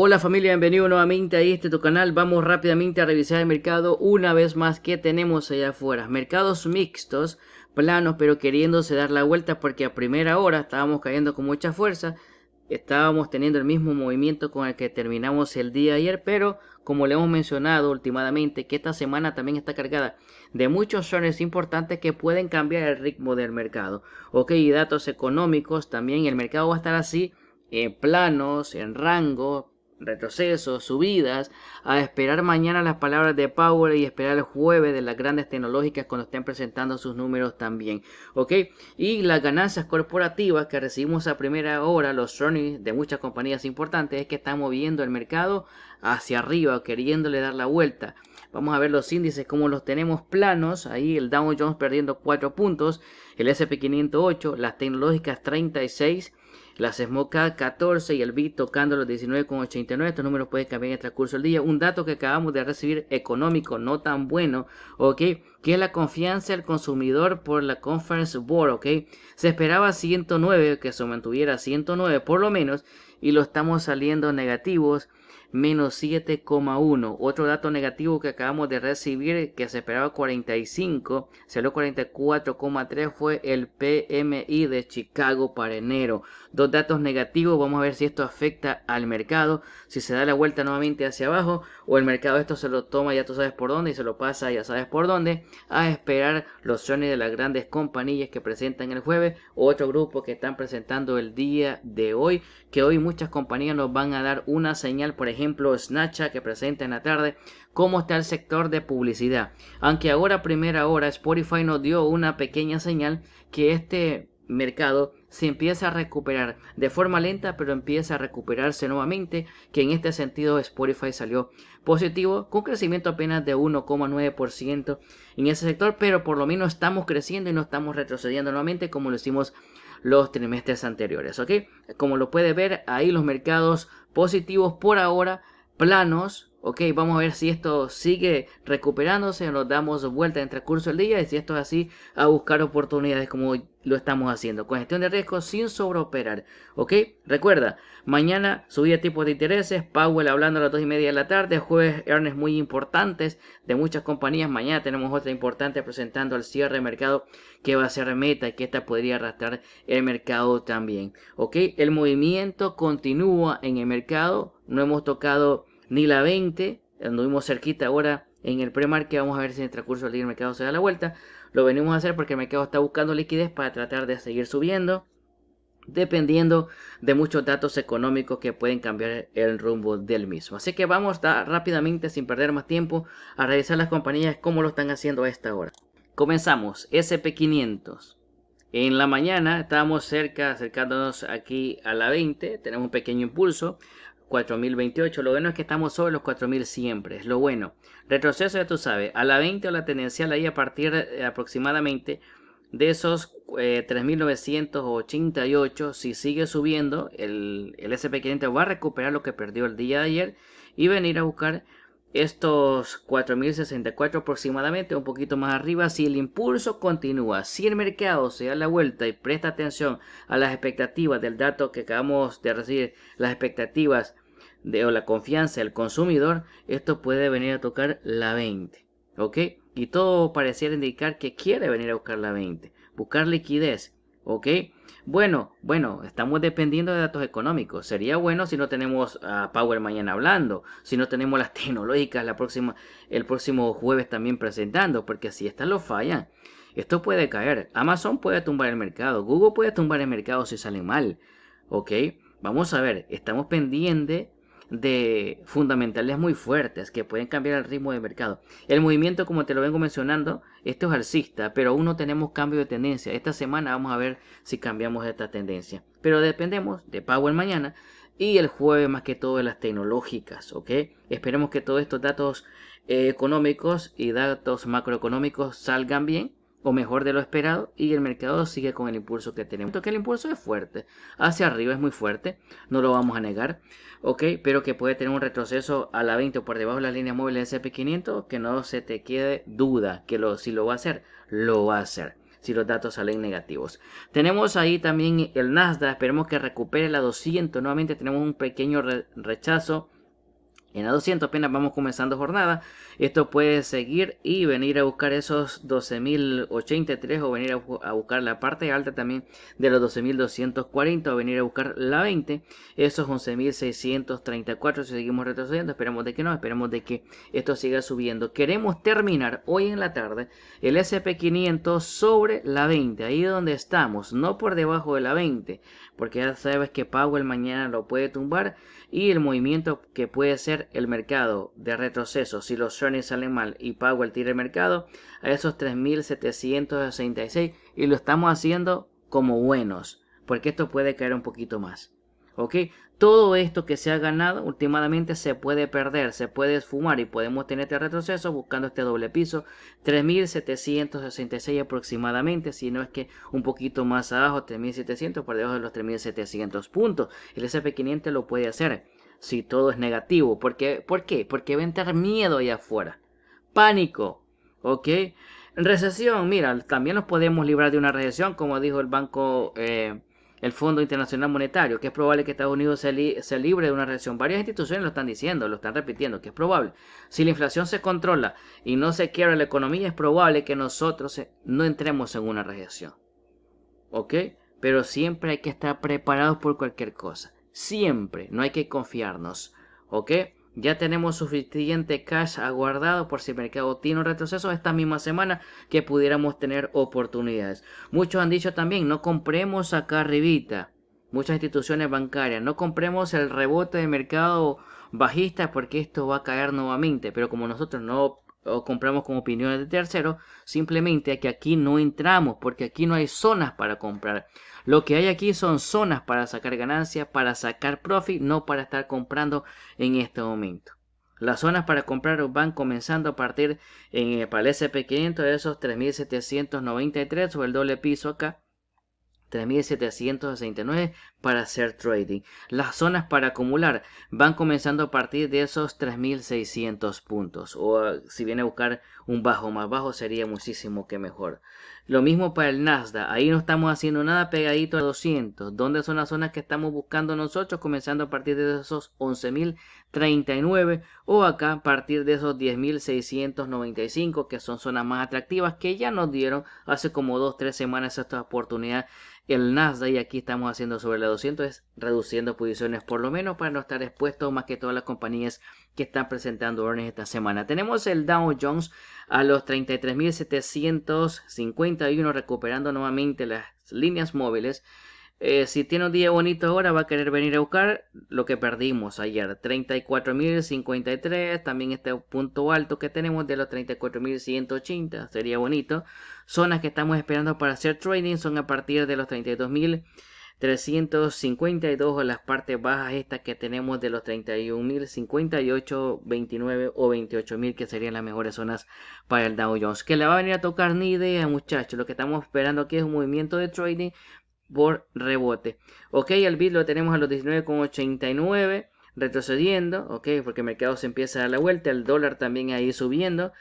Hola familia, bienvenido nuevamente a este tu canal. Vamos rápidamente a revisar el mercado una vez más que tenemos allá afuera. Mercados mixtos, planos, pero queriéndose dar la vuelta porque a primera hora estábamos cayendo con mucha fuerza. Estábamos teniendo el mismo movimiento con el que terminamos el día ayer, pero como le hemos mencionado últimamente, que esta semana también está cargada de muchos sones importantes que pueden cambiar el ritmo del mercado. Ok, y datos económicos también, el mercado va a estar así, en planos, en rango, retrocesos, subidas, a esperar mañana las palabras de Power y esperar el jueves de las grandes tecnológicas cuando estén presentando sus números también, ¿ok? Y las ganancias corporativas que recibimos a primera hora, los earnings de muchas compañías importantes, es que están moviendo el mercado hacia arriba, queriéndole dar la vuelta. Vamos a ver los índices como los tenemos planos. Ahí el Dow Jones perdiendo 4 puntos, el SP508, las tecnológicas 36, la Smoke 14 y el BIT tocando los 19,89. Estos números pueden cambiar en el transcurso del día. Un dato que acabamos de recibir económico, no tan bueno, ¿ok? Que es la confianza del consumidor por la Conference Board, ¿ok? Se esperaba 109, que se mantuviera 109 por lo menos, y lo estamos saliendo negativos menos 7,1. Otro dato negativo que acabamos de recibir, que se esperaba 45, salió 44,3, fue el PMI de Chicago para enero dos datos negativos. Vamos a ver si esto afecta al mercado, si se da la vuelta nuevamente hacia abajo o el mercado esto se lo toma ya tú sabes por dónde y se lo pasa ya sabes por dónde. A esperar los sones de las grandes compañías que presentan el jueves o otro grupo que están presentando el día de hoy. Que hoy muchas compañías nos van a dar una señal, por ejemplo Snatcha que presenta en la tarde cómo está el sector de publicidad. Aunque ahora primera hora Spotify nos dio una pequeña señal que este mercado se empieza a recuperar de forma lenta, pero empieza a recuperarse nuevamente, que en este sentido Spotify salió positivo con crecimiento apenas de 1,9% en ese sector, pero por lo menos estamos creciendo y no estamos retrocediendo nuevamente como lo hicimos los trimestres anteriores, ¿ok? Como lo puede ver, ahí los mercados positivos por ahora, planos, Ok, vamos a ver si esto sigue recuperándose, o nos damos vuelta en curso del día y si esto es así, a buscar oportunidades como lo estamos haciendo, con gestión de riesgos sin sobreoperar. Ok, recuerda, mañana subida de tipos de intereses, Powell hablando a las 2 y media de la tarde, jueves earnings muy importantes de muchas compañías, mañana tenemos otra importante presentando al cierre de mercado que va a ser meta y que esta podría arrastrar el mercado también. Ok, el movimiento continúa en el mercado, no hemos tocado ni la 20, anduvimos cerquita ahora en el pre-market, vamos a ver si en el transcurso del día el mercado se da la vuelta. Lo venimos a hacer porque el mercado está buscando liquidez para tratar de seguir subiendo, dependiendo de muchos datos económicos que pueden cambiar el rumbo del mismo. Así que vamos a, rápidamente, sin perder más tiempo, a revisar las compañías cómo lo están haciendo a esta hora. Comenzamos, SP500. En la mañana estábamos cerca, acercándonos aquí a la 20, tenemos un pequeño impulso. 4028. Lo bueno es que estamos sobre los 4000 siempre. Es lo bueno. Retroceso, ya tú sabes. A la 20 o la tendencial ahí a partir aproximadamente de esos 3988. Eh, si sigue subiendo, el, el SP500 va a recuperar lo que perdió el día de ayer y venir a buscar estos 4.064 aproximadamente, un poquito más arriba, si el impulso continúa, si el mercado se da la vuelta y presta atención a las expectativas del dato que acabamos de recibir, las expectativas de, o la confianza del consumidor, esto puede venir a tocar la 20, ¿ok? Y todo pareciera indicar que quiere venir a buscar la 20, buscar liquidez, ¿ok? Bueno, bueno, estamos dependiendo de datos económicos. Sería bueno si no tenemos a Power mañana hablando, si no tenemos las tecnológicas la próxima, el próximo jueves también presentando, porque si estas lo fallan, esto puede caer. Amazon puede tumbar el mercado, Google puede tumbar el mercado si sale mal. ¿Ok? Vamos a ver, estamos pendientes de fundamentales muy fuertes que pueden cambiar el ritmo de mercado. El movimiento, como te lo vengo mencionando, esto es alcista, pero aún no tenemos cambio de tendencia. Esta semana vamos a ver si cambiamos esta tendencia. Pero dependemos de Power mañana y el jueves más que todo de las tecnológicas, ¿ok? Esperemos que todos estos datos eh, económicos y datos macroeconómicos salgan bien o mejor de lo esperado y el mercado sigue con el impulso que tenemos. que el impulso es fuerte, hacia arriba es muy fuerte, no lo vamos a negar, ok, pero que puede tener un retroceso a la 20 o por debajo de la línea móvil SP500, que no se te quede duda que lo, si lo va a hacer, lo va a hacer si los datos salen negativos. Tenemos ahí también el Nasdaq, esperemos que recupere la 200, nuevamente tenemos un pequeño rechazo en la 200, apenas vamos comenzando jornada, esto puede seguir y venir a buscar esos 12.083 o venir a, buscar la parte alta también de los 12.240 o venir a buscar la 20, esos 11.634 si seguimos retrocediendo, esperemos de que no, esperemos de que esto siga subiendo. Queremos terminar hoy en la tarde el SP500 sobre la 20, ahí donde estamos, no por debajo de la 20, porque ya sabes que Powell mañana lo puede tumbar y el movimiento que puede ser el mercado de retroceso, si los y salen mal y pago el tire mercado a esos 3.766 y lo estamos haciendo como buenos, porque esto puede caer un poquito más. ¿Ok? Todo esto que se ha ganado últimamente se puede perder, se puede esfumar y podemos tener este retroceso buscando este doble piso, 3.766 aproximadamente, si no es que un poquito más abajo, 3.700, por debajo de los 3.700 puntos. El SP500 lo puede hacer si todo es negativo. Porque, ¿Por qué? Porque va a entrar miedo allá afuera. Pánico. ¿Ok? Recesión. Mira, también nos podemos librar de una recesión, como dijo el Banco, eh, el Fondo Internacional Monetario, que es probable que Estados Unidos se, libre de una recesión. Varias instituciones lo están diciendo, lo están repitiendo, que es probable. Si la inflación se controla y no se quiebra la economía, es probable que nosotros eh, no entremos en una recesión. ¿Ok? Pero siempre hay que estar preparados por cualquier cosa. Siempre, no hay que confiarnos, ¿ok? Ya tenemos suficiente cash aguardado por si el mercado tiene un retroceso esta misma semana que pudiéramos tener oportunidades. Muchos han dicho también, no compremos acá arribita. Muchas instituciones bancarias, no compremos el rebote de mercado bajista porque esto va a caer nuevamente. Pero como nosotros no compramos con opiniones de terceros, simplemente que aquí no entramos porque aquí no hay zonas para comprar. Lo que hay aquí son zonas para sacar ganancias, para sacar profit, no para estar comprando en este momento. Las zonas para comprar van comenzando a partir en, eh, para el SP500 de esos 3.793 o el doble piso acá. 3.769 para hacer trading. Las zonas para acumular van comenzando a partir de esos 3.600 puntos. O si viene a buscar un bajo más bajo sería muchísimo que mejor. Lo mismo para el Nasdaq, ahí no estamos haciendo nada pegadito a 200, ¿Dónde son las zonas que estamos buscando nosotros, comenzando a partir de esos 11.039 o acá a partir de esos 10.695, que son zonas más atractivas que ya nos dieron hace como 2-3 semanas esta oportunidad el Nasdaq y aquí estamos haciendo sobre la 200 es reduciendo posiciones por lo menos para no estar expuesto más que todas las compañías que están presentando earnings esta semana. Tenemos el Dow Jones a los 33.751 recuperando nuevamente las líneas móviles. Eh, si tiene un día bonito ahora va a querer venir a buscar lo que perdimos ayer. 34.053, también este punto alto que tenemos de los 34.180, sería bonito. Zonas que estamos esperando para hacer trading son a partir de los 32.000. 352 o las partes bajas estas que tenemos de los ocho 29 o 28.000 que serían las mejores zonas para el Dow Jones. Que le va a venir a tocar ni idea muchachos, lo que estamos esperando aquí es un movimiento de trading por rebote. Ok, el bid lo tenemos a los 19,89 retrocediendo, ok, porque el mercado se empieza a dar la vuelta, el dólar también ahí subiendo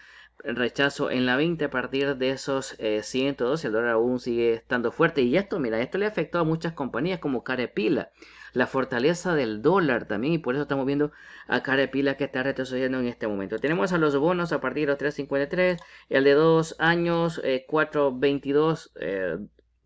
rechazo en la 20 a partir de esos 112. Eh, el dólar aún sigue estando fuerte. Y esto, mira, esto le ha afectado a muchas compañías como Carepila. La fortaleza del dólar también. Y por eso estamos viendo a Carepila que está retrocediendo en este momento. Tenemos a los bonos a partir de los 3.53. El de dos años, 4.22. Eh,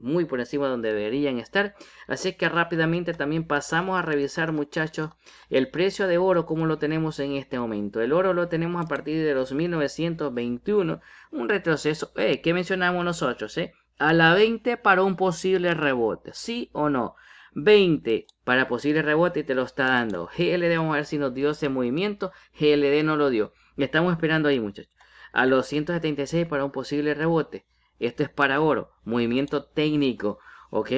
muy por encima donde deberían estar. Así que rápidamente también pasamos a revisar muchachos el precio de oro como lo tenemos en este momento. El oro lo tenemos a partir de los 1921, un retroceso eh, que mencionamos nosotros, eh? a la 20 para un posible rebote, sí o no. 20 para posible rebote y te lo está dando. GLD vamos a ver si nos dio ese movimiento. GLD no lo dio. Estamos esperando ahí muchachos. A los 176 para un posible rebote. Esto es para oro, movimiento técnico. ¿ok?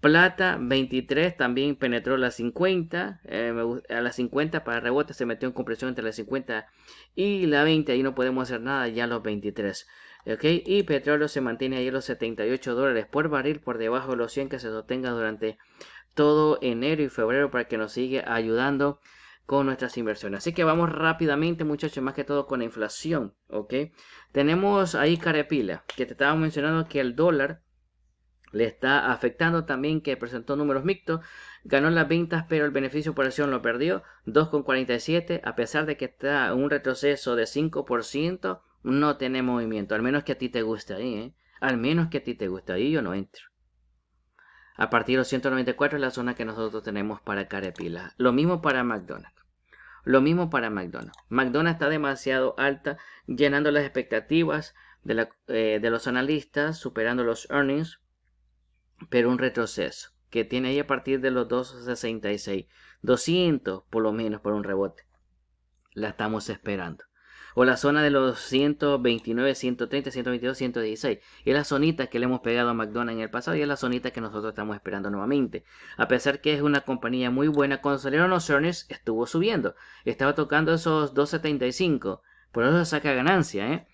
Plata 23 también penetró la 50, eh, a las 50 para rebote se metió en compresión entre las 50 y la 20, ahí no podemos hacer nada ya los 23. ¿ok? Y petróleo se mantiene ahí a los 78 dólares por barril por debajo de los 100 que se sostenga durante todo enero y febrero para que nos siga ayudando con nuestras inversiones. Así que vamos rápidamente, muchachos, más que todo con la inflación, ¿ok? Tenemos ahí Carepila, que te estaba mencionando que el dólar le está afectando también, que presentó números mixtos, ganó las ventas, pero el beneficio por acción lo perdió, 2,47, a pesar de que está un retroceso de 5%, no tiene movimiento, al menos que a ti te guste ahí, ¿eh? Al menos que a ti te guste ahí, yo no entro. A partir de los 194 es la zona que nosotros tenemos para Carepila. Lo mismo para McDonald's. Lo mismo para McDonald's. McDonald's está demasiado alta, llenando las expectativas de, eh, de los analistas, superando los earnings, pero un retroceso que tiene ahí a partir de los 266. 200 por lo menos por un rebote. La estamos esperando o la zona de los 129, 130, 122, 116. Es la zonita que le hemos pegado a McDonald's en el pasado y es la zonita que nosotros estamos esperando nuevamente. A pesar que es una compañía muy buena, cuando salieron los earnings estuvo subiendo. Estaba tocando esos 275. Por eso saca ganancia, ¿eh?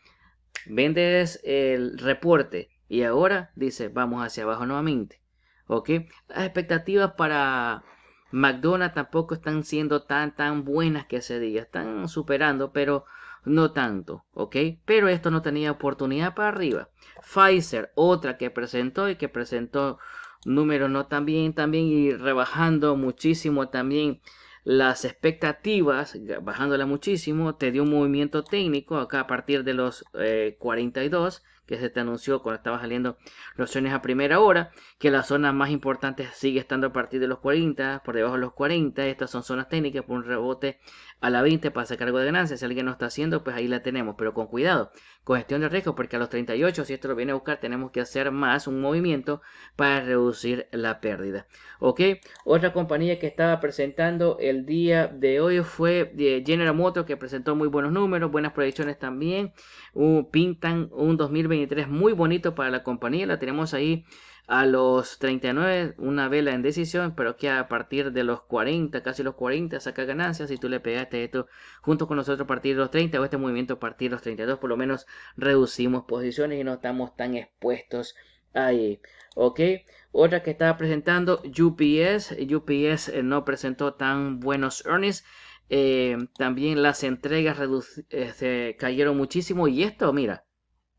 Vendes el reporte y ahora dice, vamos hacia abajo nuevamente. ¿Ok? Las expectativas para McDonald's tampoco están siendo tan, tan buenas que ese día. Están superando, pero no tanto, ¿ok? Pero esto no tenía oportunidad para arriba. Pfizer, otra que presentó y que presentó números no tan bien, también y rebajando muchísimo también las expectativas, bajándolas muchísimo, te dio un movimiento técnico acá a partir de los 42 eh, que se te anunció cuando estaba saliendo los opciones a primera hora, que la zona más importante sigue estando a partir de los 40, por debajo de los 40, estas son zonas técnicas por un rebote a la 20 pasa cargo de ganancia. Si alguien no está haciendo, pues ahí la tenemos, pero con cuidado, con gestión de riesgo, porque a los 38, si esto lo viene a buscar, tenemos que hacer más un movimiento para reducir la pérdida. Ok, otra compañía que estaba presentando el día de hoy fue eh, General Motors, que presentó muy buenos números, buenas proyecciones también. Uh, pintan un 2023 muy bonito para la compañía, la tenemos ahí a los 39 una vela en decisión, pero que a partir de los 40, casi los 40, saca ganancias. Si tú le pegaste esto junto con nosotros a partir de los 30 o este movimiento a partir de los 32, por lo menos reducimos posiciones y no estamos tan expuestos ahí. ¿Ok? Otra que estaba presentando UPS. UPS eh, no presentó tan buenos earnings. Eh, también las entregas este, cayeron muchísimo. Y esto, mira,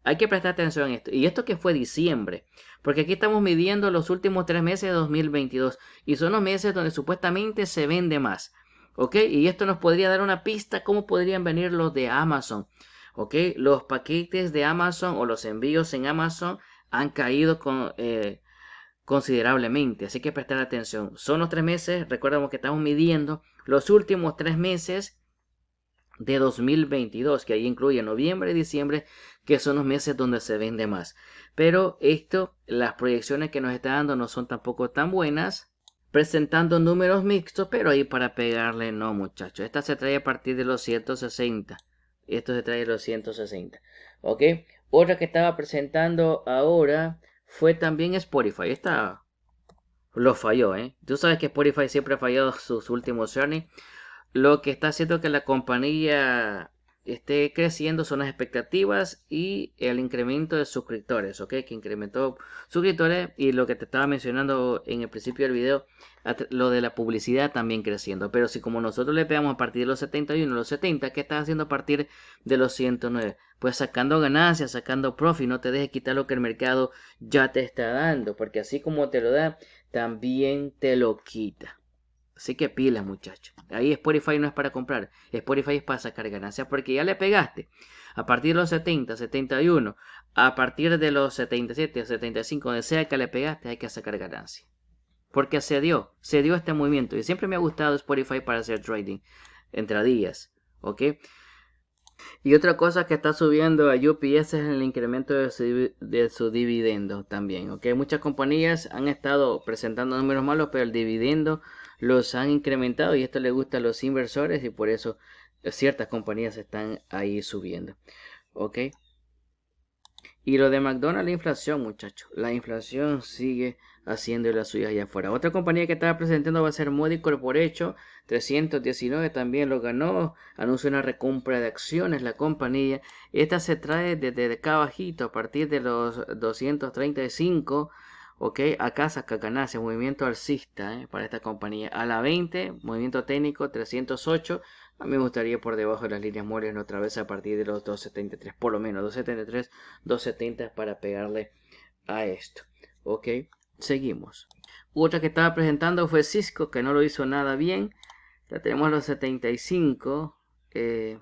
hay que prestar atención a esto. Y esto que fue diciembre, porque aquí estamos midiendo los últimos tres meses de 2022 y son los meses donde supuestamente se vende más. ¿Ok? Y esto nos podría dar una pista cómo podrían venir los de Amazon. ¿Ok? Los paquetes de Amazon o los envíos en Amazon han caído con, eh, considerablemente. Así que prestar atención. Son los tres meses, Recuerden que estamos midiendo los últimos tres meses de 2022, que ahí incluye noviembre y diciembre, que son los meses donde se vende más. Pero esto, las proyecciones que nos está dando no son tampoco tan buenas, presentando números mixtos, pero ahí para pegarle no, muchachos. Esta se trae a partir de los 160. Esto se trae de los 160. ¿Ok? Otra que estaba presentando ahora fue también Spotify. Esta lo falló, ¿eh? Tú sabes que Spotify siempre ha fallado sus últimos journey. Lo que está haciendo que la compañía esté creciendo son las expectativas y el incremento de suscriptores, ¿ok? Que incrementó suscriptores y lo que te estaba mencionando en el principio del video, lo de la publicidad también creciendo. Pero si como nosotros le pegamos a partir de los 71, los 70, ¿qué estás haciendo a partir de los 109? Pues sacando ganancias, sacando profit, no te dejes quitar lo que el mercado ya te está dando, porque así como te lo da, también te lo quita. Así que pila muchachos. Ahí Spotify no es para comprar. Spotify es para sacar ganancias porque ya le pegaste. A partir de los 70, 71, a partir de los 77, 75, donde sea que le pegaste, hay que sacar ganancias. Porque se dio, se dio este movimiento. Y siempre me ha gustado Spotify para hacer trading. Entradillas. ¿Ok? Y otra cosa que está subiendo a UPS es el incremento de su, de su, dividendo también. ¿ok? Muchas compañías han estado presentando números malos, pero el dividendo los han incrementado y esto le gusta a los inversores y por eso ciertas compañías están ahí subiendo. ¿Ok? Y lo de McDonald's, la inflación, muchachos. La inflación sigue haciendo la suya allá afuera. Otra compañía que estaba presentando va a ser Moody Corporation. 319 también lo ganó. Anuncia una recompra de acciones la compañía. Esta se trae desde acá abajito a partir de los 235 Ok, acá saca movimiento alcista eh, para esta compañía. A la 20, movimiento técnico 308. A mí me gustaría por debajo de las líneas mueren otra vez a partir de los 273, por lo menos 273, 270 para pegarle a esto. Ok, seguimos. Otra que estaba presentando fue Cisco, que no lo hizo nada bien. Ya tenemos los 75. Eh,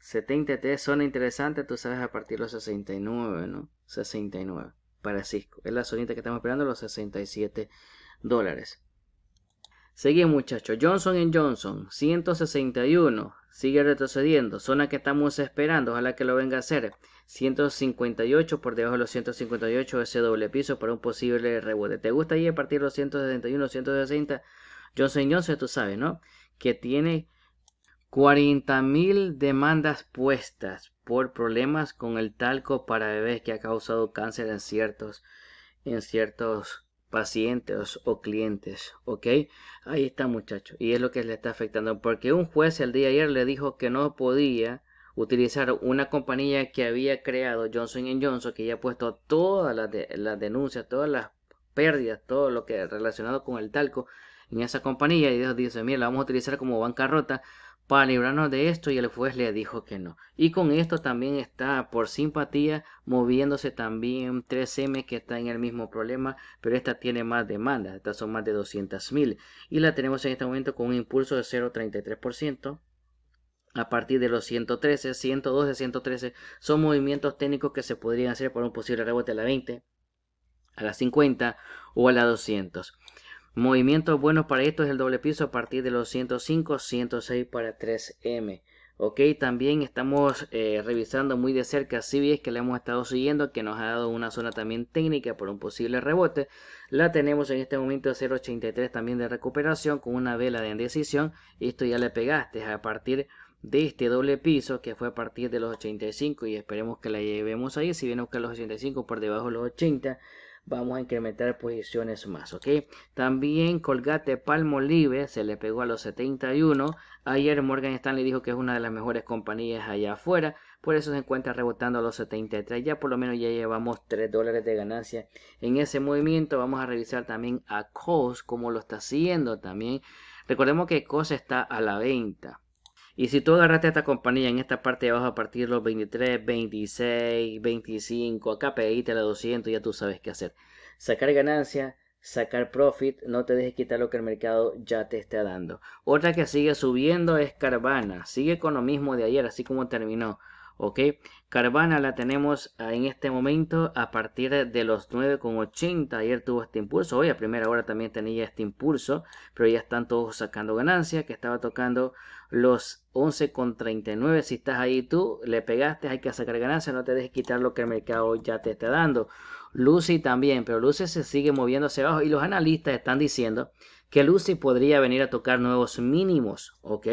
73 zona interesante, tú sabes, a partir de los 69, ¿no? 69 para Cisco. Es la zonita que estamos esperando, los 67 dólares. Seguimos muchachos, Johnson Johnson, 161, sigue retrocediendo, zona que estamos esperando, ojalá que lo venga a hacer, 158 por debajo de los 158, ese doble piso para un posible rebote. ¿Te gusta ir a partir de los 171, 160? Johnson Johnson, tú sabes, ¿no? Que tiene 40.000 demandas puestas por problemas con el talco para bebés que ha causado cáncer en ciertos, en ciertos pacientes o clientes, ¿ok? Ahí está muchachos, y es lo que le está afectando, porque un juez el día de ayer le dijo que no podía utilizar una compañía que había creado Johnson Johnson, que ya ha puesto todas las, denuncias, todas las pérdidas, todo lo que relacionado con el talco en esa compañía, y Dios dice, mira, la vamos a utilizar como bancarrota para librarnos de esto y el juez le dijo que no. Y con esto también está por simpatía moviéndose también 3M que está en el mismo problema, pero esta tiene más demanda, estas son más de 200.000 y la tenemos en este momento con un impulso de 0.33%. A partir de los 113, 112, 113 son movimientos técnicos que se podrían hacer por un posible rebote a la 20, a la 50 o a la 200 movimiento bueno para esto es el doble piso a partir de los 105, 106 para 3M. Ok, también estamos eh, revisando muy de cerca si es que le hemos estado siguiendo, que nos ha dado una zona también técnica por un posible rebote. La tenemos en este momento a 0.83 también de recuperación con una vela de indecisión. Esto ya le pegaste a partir de este doble piso que fue a partir de los 85 y esperemos que la llevemos ahí. Si bien buscar los 85 por debajo de los 80 vamos a incrementar posiciones más, ¿ok? También Colgate Palmolive se le pegó a los 71. Ayer Morgan Stanley dijo que es una de las mejores compañías allá afuera, por eso se encuentra rebotando a los 73. Ya por lo menos ya llevamos 3 dólares de ganancia en ese movimiento. Vamos a revisar también a COS, como lo está haciendo también. Recordemos que COS está a la venta. Y si tú agarraste esta compañía en esta parte de abajo a partir de los 23, 26, 25, acá pedíte la 200, ya tú sabes qué hacer. Sacar ganancia, sacar profit, no te dejes quitar lo que el mercado ya te está dando. Otra que sigue subiendo es Carvana, sigue con lo mismo de ayer, así como terminó. ¿ok? Carvana la tenemos ah, en este momento a partir de los 9,80. Ayer tuvo este impulso. Hoy a primera hora también tenía este impulso. Pero ya están todos sacando ganancia. Que estaba tocando los 11,39. Si estás ahí tú, le pegaste, hay que sacar ganancia. No te dejes quitar lo que el mercado ya te está dando. Lucy también. Pero Lucy se sigue moviendo hacia abajo. Y los analistas están diciendo que Lucy podría venir a tocar nuevos mínimos. ¿Ok?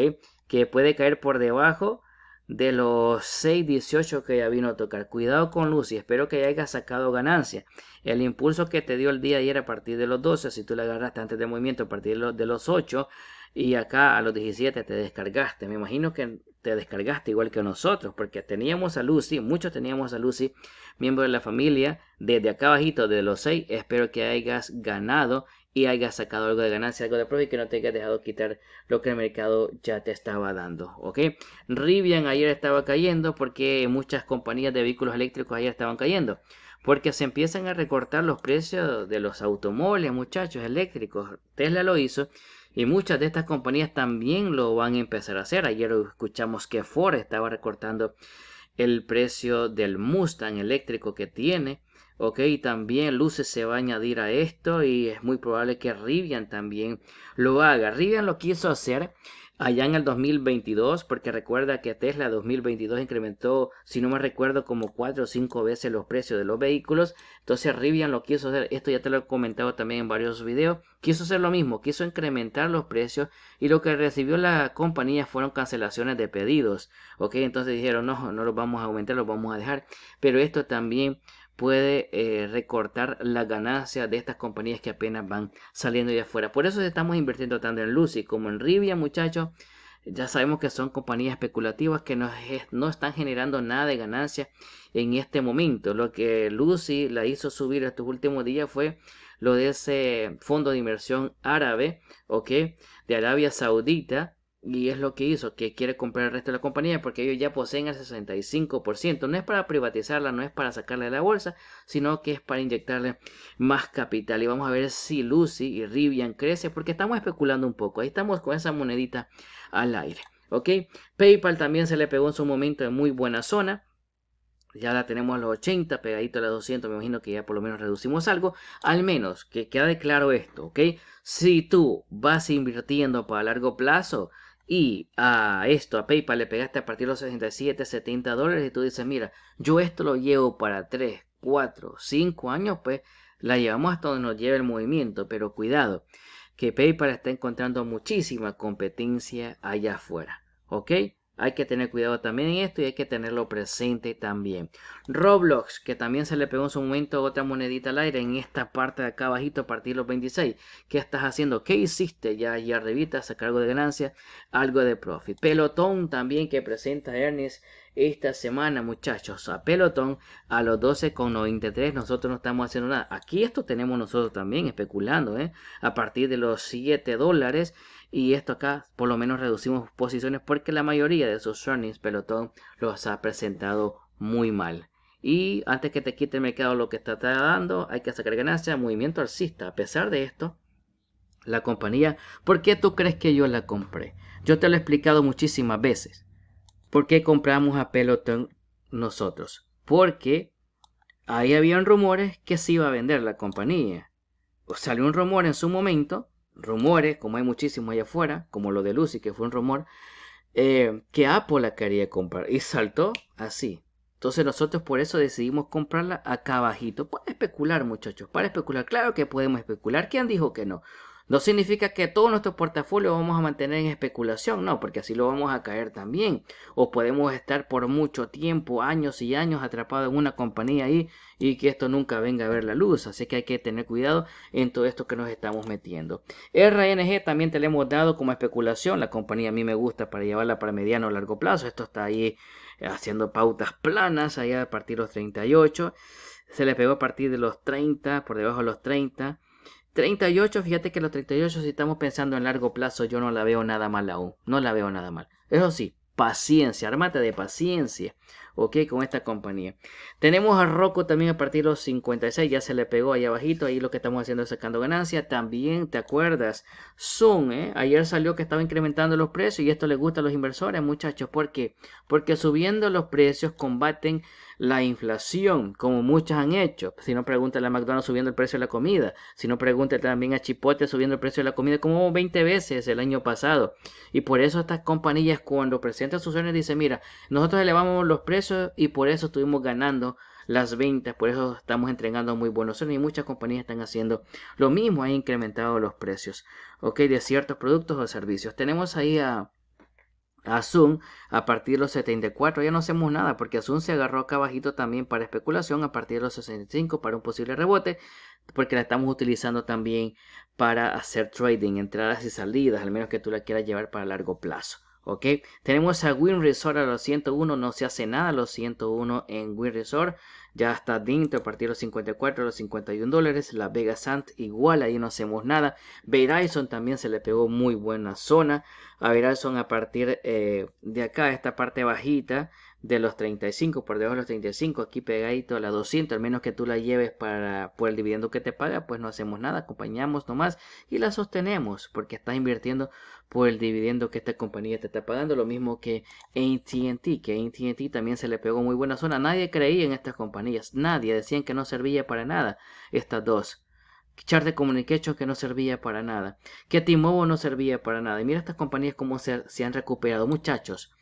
Que puede caer por debajo de los 6-18 que ya vino a tocar. Cuidado con Lucy, espero que hayas sacado ganancia. El impulso que te dio el día ayer a partir de los 12, si tú le agarraste antes de movimiento a partir de los, de 8 y acá a los 17 te descargaste. Me imagino que te descargaste igual que nosotros, porque teníamos a Lucy, muchos teníamos a Lucy, miembro de la familia, desde acá bajito de los 6. Espero que hayas ganado y hayas sacado algo de ganancia, algo de profit que no te haya dejado quitar lo que el mercado ya te estaba dando, ¿ok? Rivian ayer estaba cayendo porque muchas compañías de vehículos eléctricos ayer estaban cayendo, porque se empiezan a recortar los precios de los automóviles, muchachos, eléctricos. Tesla lo hizo y muchas de estas compañías también lo van a empezar a hacer. Ayer escuchamos que Ford estaba recortando el precio del Mustang eléctrico que tiene Ok, también Luces se va a añadir a esto y es muy probable que Rivian también lo haga. Rivian lo quiso hacer allá en el 2022, porque recuerda que Tesla 2022 incrementó, si no me recuerdo, como 4 o 5 veces los precios de los vehículos. Entonces Rivian lo quiso hacer, esto ya te lo he comentado también en varios videos, quiso hacer lo mismo, quiso incrementar los precios y lo que recibió la compañía fueron cancelaciones de pedidos. Ok, entonces dijeron, no, no los vamos a aumentar, los vamos a dejar. Pero esto también puede eh, recortar la ganancia de estas compañías que apenas van saliendo de afuera. Por eso estamos invirtiendo tanto en Lucy como en Rivia, muchachos. Ya sabemos que son compañías especulativas que no, están generando nada de ganancia en este momento. Lo que Lucy la hizo subir estos últimos días fue lo de ese fondo de inversión árabe, ¿ok? De Arabia Saudita, y es lo que hizo, que quiere comprar el resto de la compañía porque ellos ya poseen el 65%. No es para privatizarla, no es para sacarla de la bolsa, sino que es para inyectarle más capital. Y vamos a ver si Lucy y Rivian crece porque estamos especulando un poco. Ahí estamos con esa monedita al aire. ¿Ok? PayPal también se le pegó en su momento en muy buena zona. Ya la tenemos a los 80, pegadito a los 200, me imagino que ya por lo menos reducimos algo. Al menos que quede claro esto, ¿ok? Si tú vas invirtiendo para largo plazo, y a esto, a PayPal, le pegaste a partir de los 67, 70 dólares y tú dices, mira, yo esto lo llevo para 3, 4, 5 años, pues la llevamos hasta donde nos lleve el movimiento, pero cuidado, que PayPal está encontrando muchísima competencia allá afuera, ¿ok? Hay que tener cuidado también en esto y hay que tenerlo presente también. Roblox, que también se le pegó en su momento otra monedita al aire en esta parte de acá abajito a partir de los 26. ¿Qué estás haciendo? ¿Qué hiciste? Ya ya arribita, sacar algo de ganancia, algo de profit. Pelotón también que presenta Ernest esta semana, muchachos, a pelotón a los 12,93. Nosotros no estamos haciendo nada. Aquí esto tenemos nosotros también especulando, ¿eh? A partir de los 7 dólares. Y esto acá, por lo menos reducimos posiciones porque la mayoría de sus earnings, pelotón, los ha presentado muy mal. Y antes que te quite el mercado lo que está dando, hay que sacar ganancia, movimiento alcista. A pesar de esto, la compañía, ¿por qué tú crees que yo la compré? Yo te lo he explicado muchísimas veces. ¿Por qué compramos a Peloton nosotros? Porque ahí habían rumores que se iba a vender la compañía. O salió un rumor en su momento, rumores, como hay muchísimos allá afuera, como lo de Lucy, que fue un rumor, eh, que Apple la quería comprar. Y saltó así. Entonces nosotros por eso decidimos comprarla acá abajito. Para especular, muchachos, para especular. Claro que podemos especular. ¿Quién dijo que no? No significa que todo nuestro portafolio vamos a mantener en especulación, no, porque así lo vamos a caer también. O podemos estar por mucho tiempo, años y años atrapados en una compañía ahí y que esto nunca venga a ver la luz. Así que hay que tener cuidado en todo esto que nos estamos metiendo. RNG también te le hemos dado como especulación. La compañía a mí me gusta para llevarla para mediano o largo plazo. Esto está ahí eh, haciendo pautas planas allá a partir de los 38. Se le pegó a partir de los 30, por debajo de los 30 38, fíjate que los 38, si estamos pensando en largo plazo, yo no la veo nada mal aún. No la veo nada mal. Eso sí, paciencia, armate de paciencia, ok, con esta compañía. Tenemos a Rocco también a partir de los 56, ya se le pegó ahí abajito, ahí lo que estamos haciendo es sacando ganancia. También, ¿te acuerdas? Zoom, ¿eh? ayer salió que estaba incrementando los precios y esto le gusta a los inversores, muchachos, ¿por qué? Porque subiendo los precios combaten la inflación, como muchas han hecho. Si no, pregunta a McDonald's subiendo el precio de la comida. Si no, pregunta también a Chipotle subiendo el precio de la comida como 20 veces el año pasado. Y por eso estas compañías cuando presentan sus órdenes dicen, mira, nosotros elevamos los precios y por eso estuvimos ganando las ventas, por eso estamos entregando muy buenos órdenes y muchas compañías están haciendo lo mismo, han incrementado los precios, ok, de ciertos productos o servicios. Tenemos ahí a Asun, a partir de los 74, ya no hacemos nada, porque Asun se agarró acá abajito también para especulación, a partir de los 65 para un posible rebote, porque la estamos utilizando también para hacer trading, entradas y salidas, al menos que tú la quieras llevar para largo plazo. ¿ok? Tenemos a Win Resort a los 101, no se hace nada a los 101 en Win Resort. Ya está dentro a partir de los 54, los 51 dólares. La Vega Sant igual, ahí no hacemos nada. Verizon también se le pegó muy buena zona. A Verizon a partir eh, de acá, esta parte bajita, de los 35, por debajo de los 35, aquí pegadito a la 200, al menos que tú la lleves para, por el dividendo que te paga, pues no hacemos nada, acompañamos nomás y la sostenemos porque estás invirtiendo por el dividendo que esta compañía te está pagando, lo mismo que ATT, que ATT también se le pegó muy buena zona, nadie creía en estas compañías, nadie, decían que no servía para nada estas dos. de Communication que no servía para nada, que no servía para nada. Y mira estas compañías cómo se han recuperado, muchachos.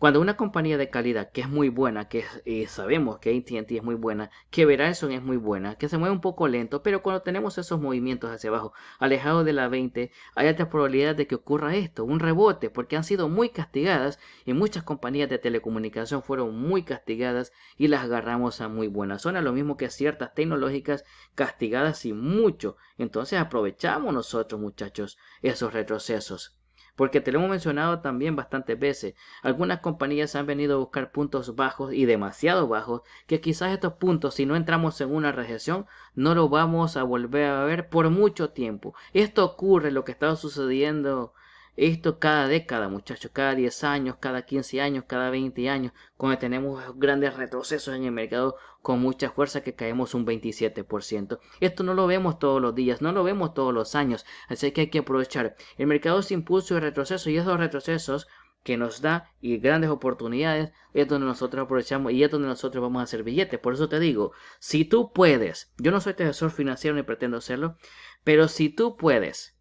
Cuando una compañía de calidad que es muy buena, que eh, sabemos que ATT es muy buena, que Verizon es muy buena, que se mueve un poco lento, pero cuando tenemos esos movimientos hacia abajo, alejados de la 20, hay alta probabilidad de que ocurra esto, un rebote, porque han sido muy castigadas y muchas compañías de telecomunicación fueron muy castigadas y las agarramos a muy buena zona, lo mismo que ciertas tecnológicas castigadas y mucho. Entonces aprovechamos nosotros, muchachos, esos retrocesos porque te lo hemos mencionado también bastantes veces. Algunas compañías han venido a buscar puntos bajos y demasiado bajos, que quizás estos puntos, si no entramos en una recesión, no lo vamos a volver a ver por mucho tiempo. Esto ocurre, lo que está sucediendo esto cada década, muchachos, cada diez años, cada quince años, cada veinte años, cuando tenemos grandes retrocesos en el mercado con mucha fuerza que caemos un 27%. Esto no lo vemos todos los días, no lo vemos todos los años, así que hay que aprovechar. El mercado es impulso y retroceso y esos retrocesos que nos da y grandes oportunidades es donde nosotros aprovechamos y es donde nosotros vamos a hacer billetes. Por eso te digo, si tú puedes, yo no soy asesor financiero ni pretendo serlo, pero si tú puedes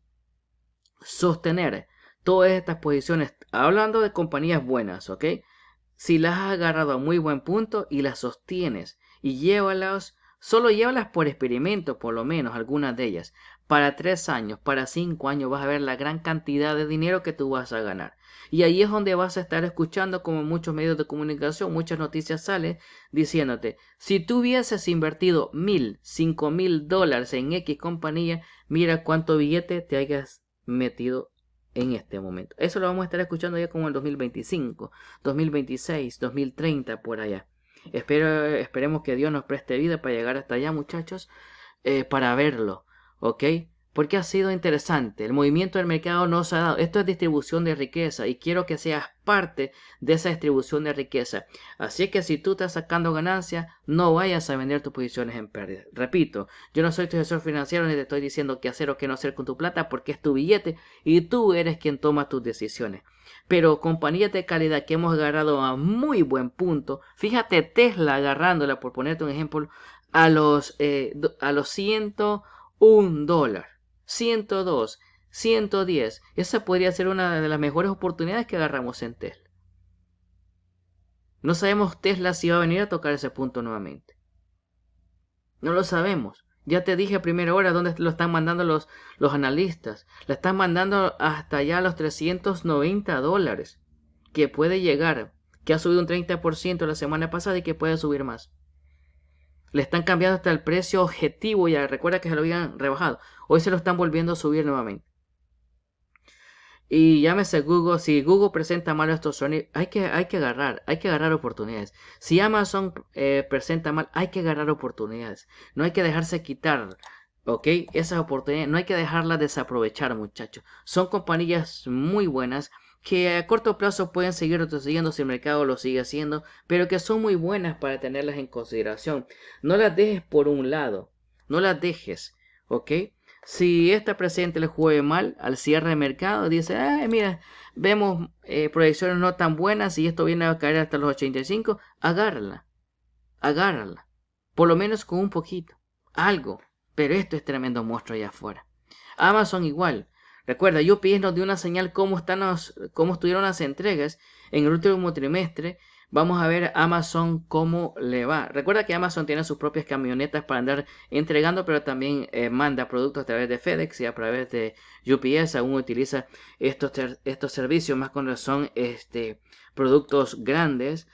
sostener todas estas posiciones, hablando de compañías buenas, ¿ok? Si las has agarrado a muy buen punto y las sostienes y llévalas solo llévalas por experimento por lo menos algunas de ellas para tres años para cinco años vas a ver la gran cantidad de dinero que tú vas a ganar y ahí es donde vas a estar escuchando como muchos medios de comunicación muchas noticias salen diciéndote si tú hubieses invertido mil cinco mil dólares en x compañía mira cuánto billete te hayas metido en este momento eso lo vamos a estar escuchando ya como en 2025 2026 2030 por allá Espero, esperemos que Dios nos preste vida para llegar hasta allá, muchachos, eh, para verlo, ¿ok? porque ha sido interesante. El movimiento del mercado no se ha dado. Esto es distribución de riqueza y quiero que seas parte de esa distribución de riqueza. Así que si tú estás sacando ganancias, no vayas a vender tus posiciones en pérdida. Repito, yo no soy tu asesor financiero ni te estoy diciendo qué hacer o qué no hacer con tu plata porque es tu billete y tú eres quien toma tus decisiones. Pero compañías de calidad que hemos agarrado a muy buen punto. Fíjate Tesla agarrándola, por ponerte un ejemplo, a los, eh, a los 101 dólares 102, 110. Esa podría ser una de las mejores oportunidades que agarramos en Tesla. No sabemos Tesla si va a venir a tocar ese punto nuevamente. No lo sabemos. Ya te dije a primera hora dónde lo están mandando los, los analistas. La están mandando hasta allá a los 390 dólares. Que puede llegar. Que ha subido un 30% la semana pasada y que puede subir más. Le están cambiando hasta el precio objetivo. Ya recuerda que se lo habían rebajado. Hoy se lo están volviendo a subir nuevamente. Y llámese Google, si Google presenta mal estos sonidos, hay que, hay que agarrar, hay que agarrar oportunidades. Si Amazon eh, presenta mal, hay que agarrar oportunidades. No hay que dejarse quitar, ¿ok? Esas oportunidades, no hay que dejarlas desaprovechar, muchachos. Son compañías muy buenas que a corto plazo pueden seguir siguiendo si el mercado lo sigue haciendo, pero que son muy buenas para tenerlas en consideración. No las dejes por un lado, no las dejes, ¿ok? Si esta presidente le juegue mal al cierre de mercado, dice, Ay, mira, vemos eh, proyecciones no tan buenas y esto viene a caer hasta los 85, agárrala, agárrala, por lo menos con un poquito, algo, pero esto es tremendo monstruo allá afuera. Amazon igual. Recuerda, yo nos dio una señal cómo, están cómo estuvieron las entregas en el último trimestre Vamos a ver Amazon cómo le va. Recuerda que Amazon tiene sus propias camionetas para andar entregando, pero también eh, manda productos a través de FedEx y a través de UPS. Aún utiliza estos, estos servicios, más cuando son este, productos grandes.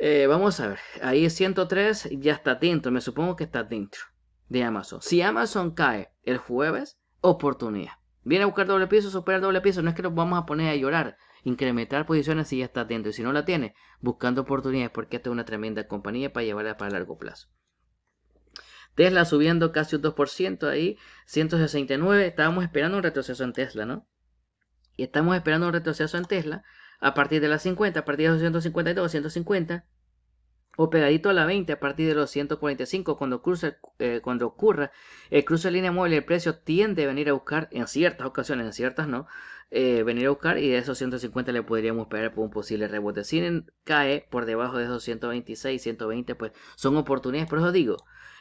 Eh, vamos a ver, ahí 103 ya está dentro, me supongo que está dentro de Amazon. Si Amazon cae el jueves, oportunidad. Viene a buscar doble piso, supera doble piso, no es que nos vamos a poner a llorar incrementar posiciones si ya está dentro y si no la tiene, buscando oportunidades porque esta es una tremenda compañía para llevarla para largo plazo. Tesla subiendo casi un 2% ahí, 169. Estábamos esperando un retroceso en Tesla, ¿no? Y estamos esperando un retroceso en Tesla a partir de las 50, a partir de los 252, 150 o pegadito a la 20 a partir de los 145 cuando, cruce, eh, cuando ocurra el eh, cruce de línea móvil el precio tiende a venir a buscar en ciertas ocasiones, en ciertas no, eh, venir a buscar y de esos 150 le podríamos pegar por un posible rebote. Si cae por debajo de esos 126, 120 pues son oportunidades, por eso digo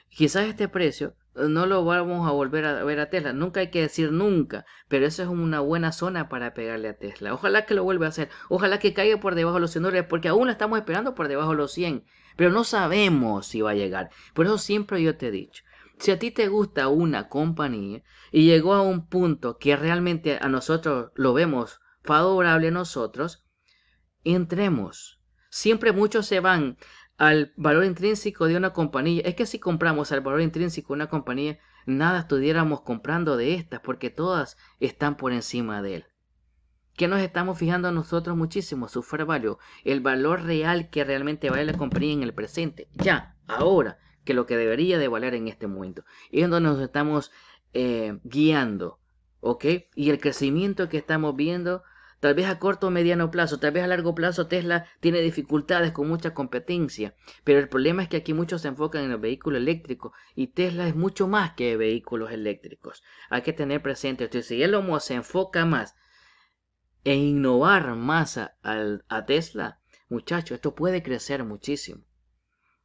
Quizás este precio eh, no lo vamos a volver a ver a Tesla. Nunca hay que decir nunca, pero eso es una buena zona para pegarle a Tesla. Ojalá que lo vuelva a hacer. Ojalá que caiga por debajo de los 100 dólares, porque aún estamos esperando por debajo de los 100. Pero no sabemos si va a llegar. Por eso siempre yo te he dicho. Si a ti te gusta una compañía y llegó a un punto que realmente a nosotros lo vemos favorable a nosotros, entremos. Siempre muchos se van al valor intrínseco de una compañía. Es que si compramos al valor intrínseco de una compañía, nada estuviéramos comprando de estas porque todas están por encima de él. Que nos estamos fijando nosotros muchísimo? Su fair value, el valor real que realmente vale la compañía en el presente, ya, ahora, que lo que debería de valer en este momento. Y es donde nos estamos eh, guiando, ¿ok? Y el crecimiento que estamos viendo Tal vez a corto o mediano plazo, tal vez a largo plazo Tesla tiene dificultades con mucha competencia, pero el problema es que aquí muchos se enfocan en el vehículo eléctrico y Tesla es mucho más que vehículos eléctricos. Hay que tener presente esto. Si el Homo se enfoca más en innovar más a, a Tesla, muchachos, esto puede crecer muchísimo.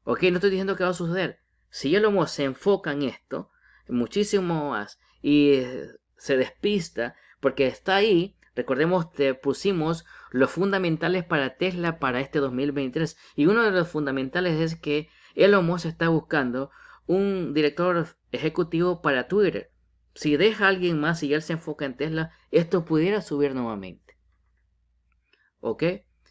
Ok, no estoy diciendo que va a suceder. Si el Homo se enfoca en esto, muchísimo más, y eh, se despista porque está ahí Recordemos, te pusimos los fundamentales para Tesla para este 2023 y uno de los fundamentales es que Elon Musk está buscando un director ejecutivo para Twitter. Si deja a alguien más y él se enfoca en Tesla, esto pudiera subir nuevamente. ¿Ok?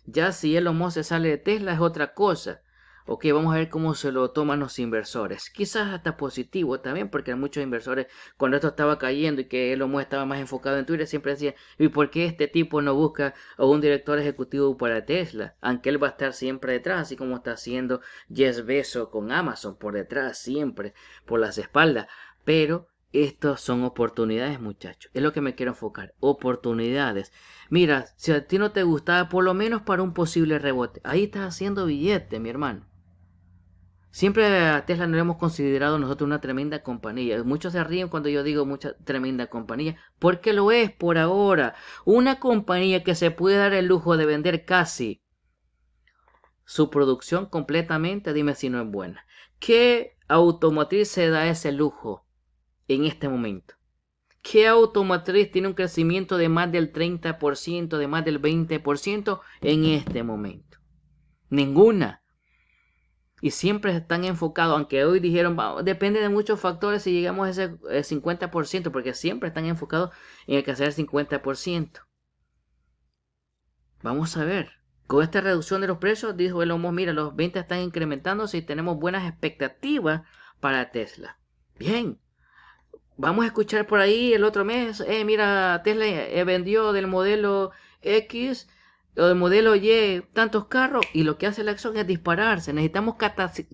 Ya si Elon Musk se sale de Tesla es otra cosa. Ok, vamos a ver cómo se lo toman los inversores. Quizás hasta positivo también, porque muchos inversores, cuando esto estaba cayendo y que Elon Musk estaba más enfocado en Twitter, siempre decían, ¿y por qué este tipo no busca a un director ejecutivo para Tesla? Aunque él va a estar siempre detrás, así como está haciendo Jess Bezos con Amazon, por detrás, siempre, por las espaldas. Pero estas son oportunidades, muchachos. Es lo que me quiero enfocar. Oportunidades. Mira, si a ti no te gustaba, por lo menos para un posible rebote. Ahí estás haciendo billete, mi hermano. Siempre a Tesla nos hemos considerado nosotros una tremenda compañía. Muchos se ríen cuando yo digo mucha tremenda compañía, porque lo es por ahora. Una compañía que se puede dar el lujo de vender casi su producción completamente, dime si no es buena. ¿Qué automotriz se da ese lujo en este momento? ¿Qué automotriz tiene un crecimiento de más del 30%, de más del 20% en este momento? Ninguna y siempre están enfocados, aunque hoy dijeron, depende de muchos factores si llegamos a ese 50%, eh, porque siempre están enfocados en alcanzar el 50%. Vamos a ver. Con esta reducción de los precios, dijo el Musk, mira, los 20 están incrementándose si tenemos buenas expectativas para Tesla. Bien. Vamos a escuchar por ahí el otro mes, eh, mira, Tesla eh, vendió del modelo X lo de modelo Y, tantos carros, y lo que hace la acción es dispararse. Necesitamos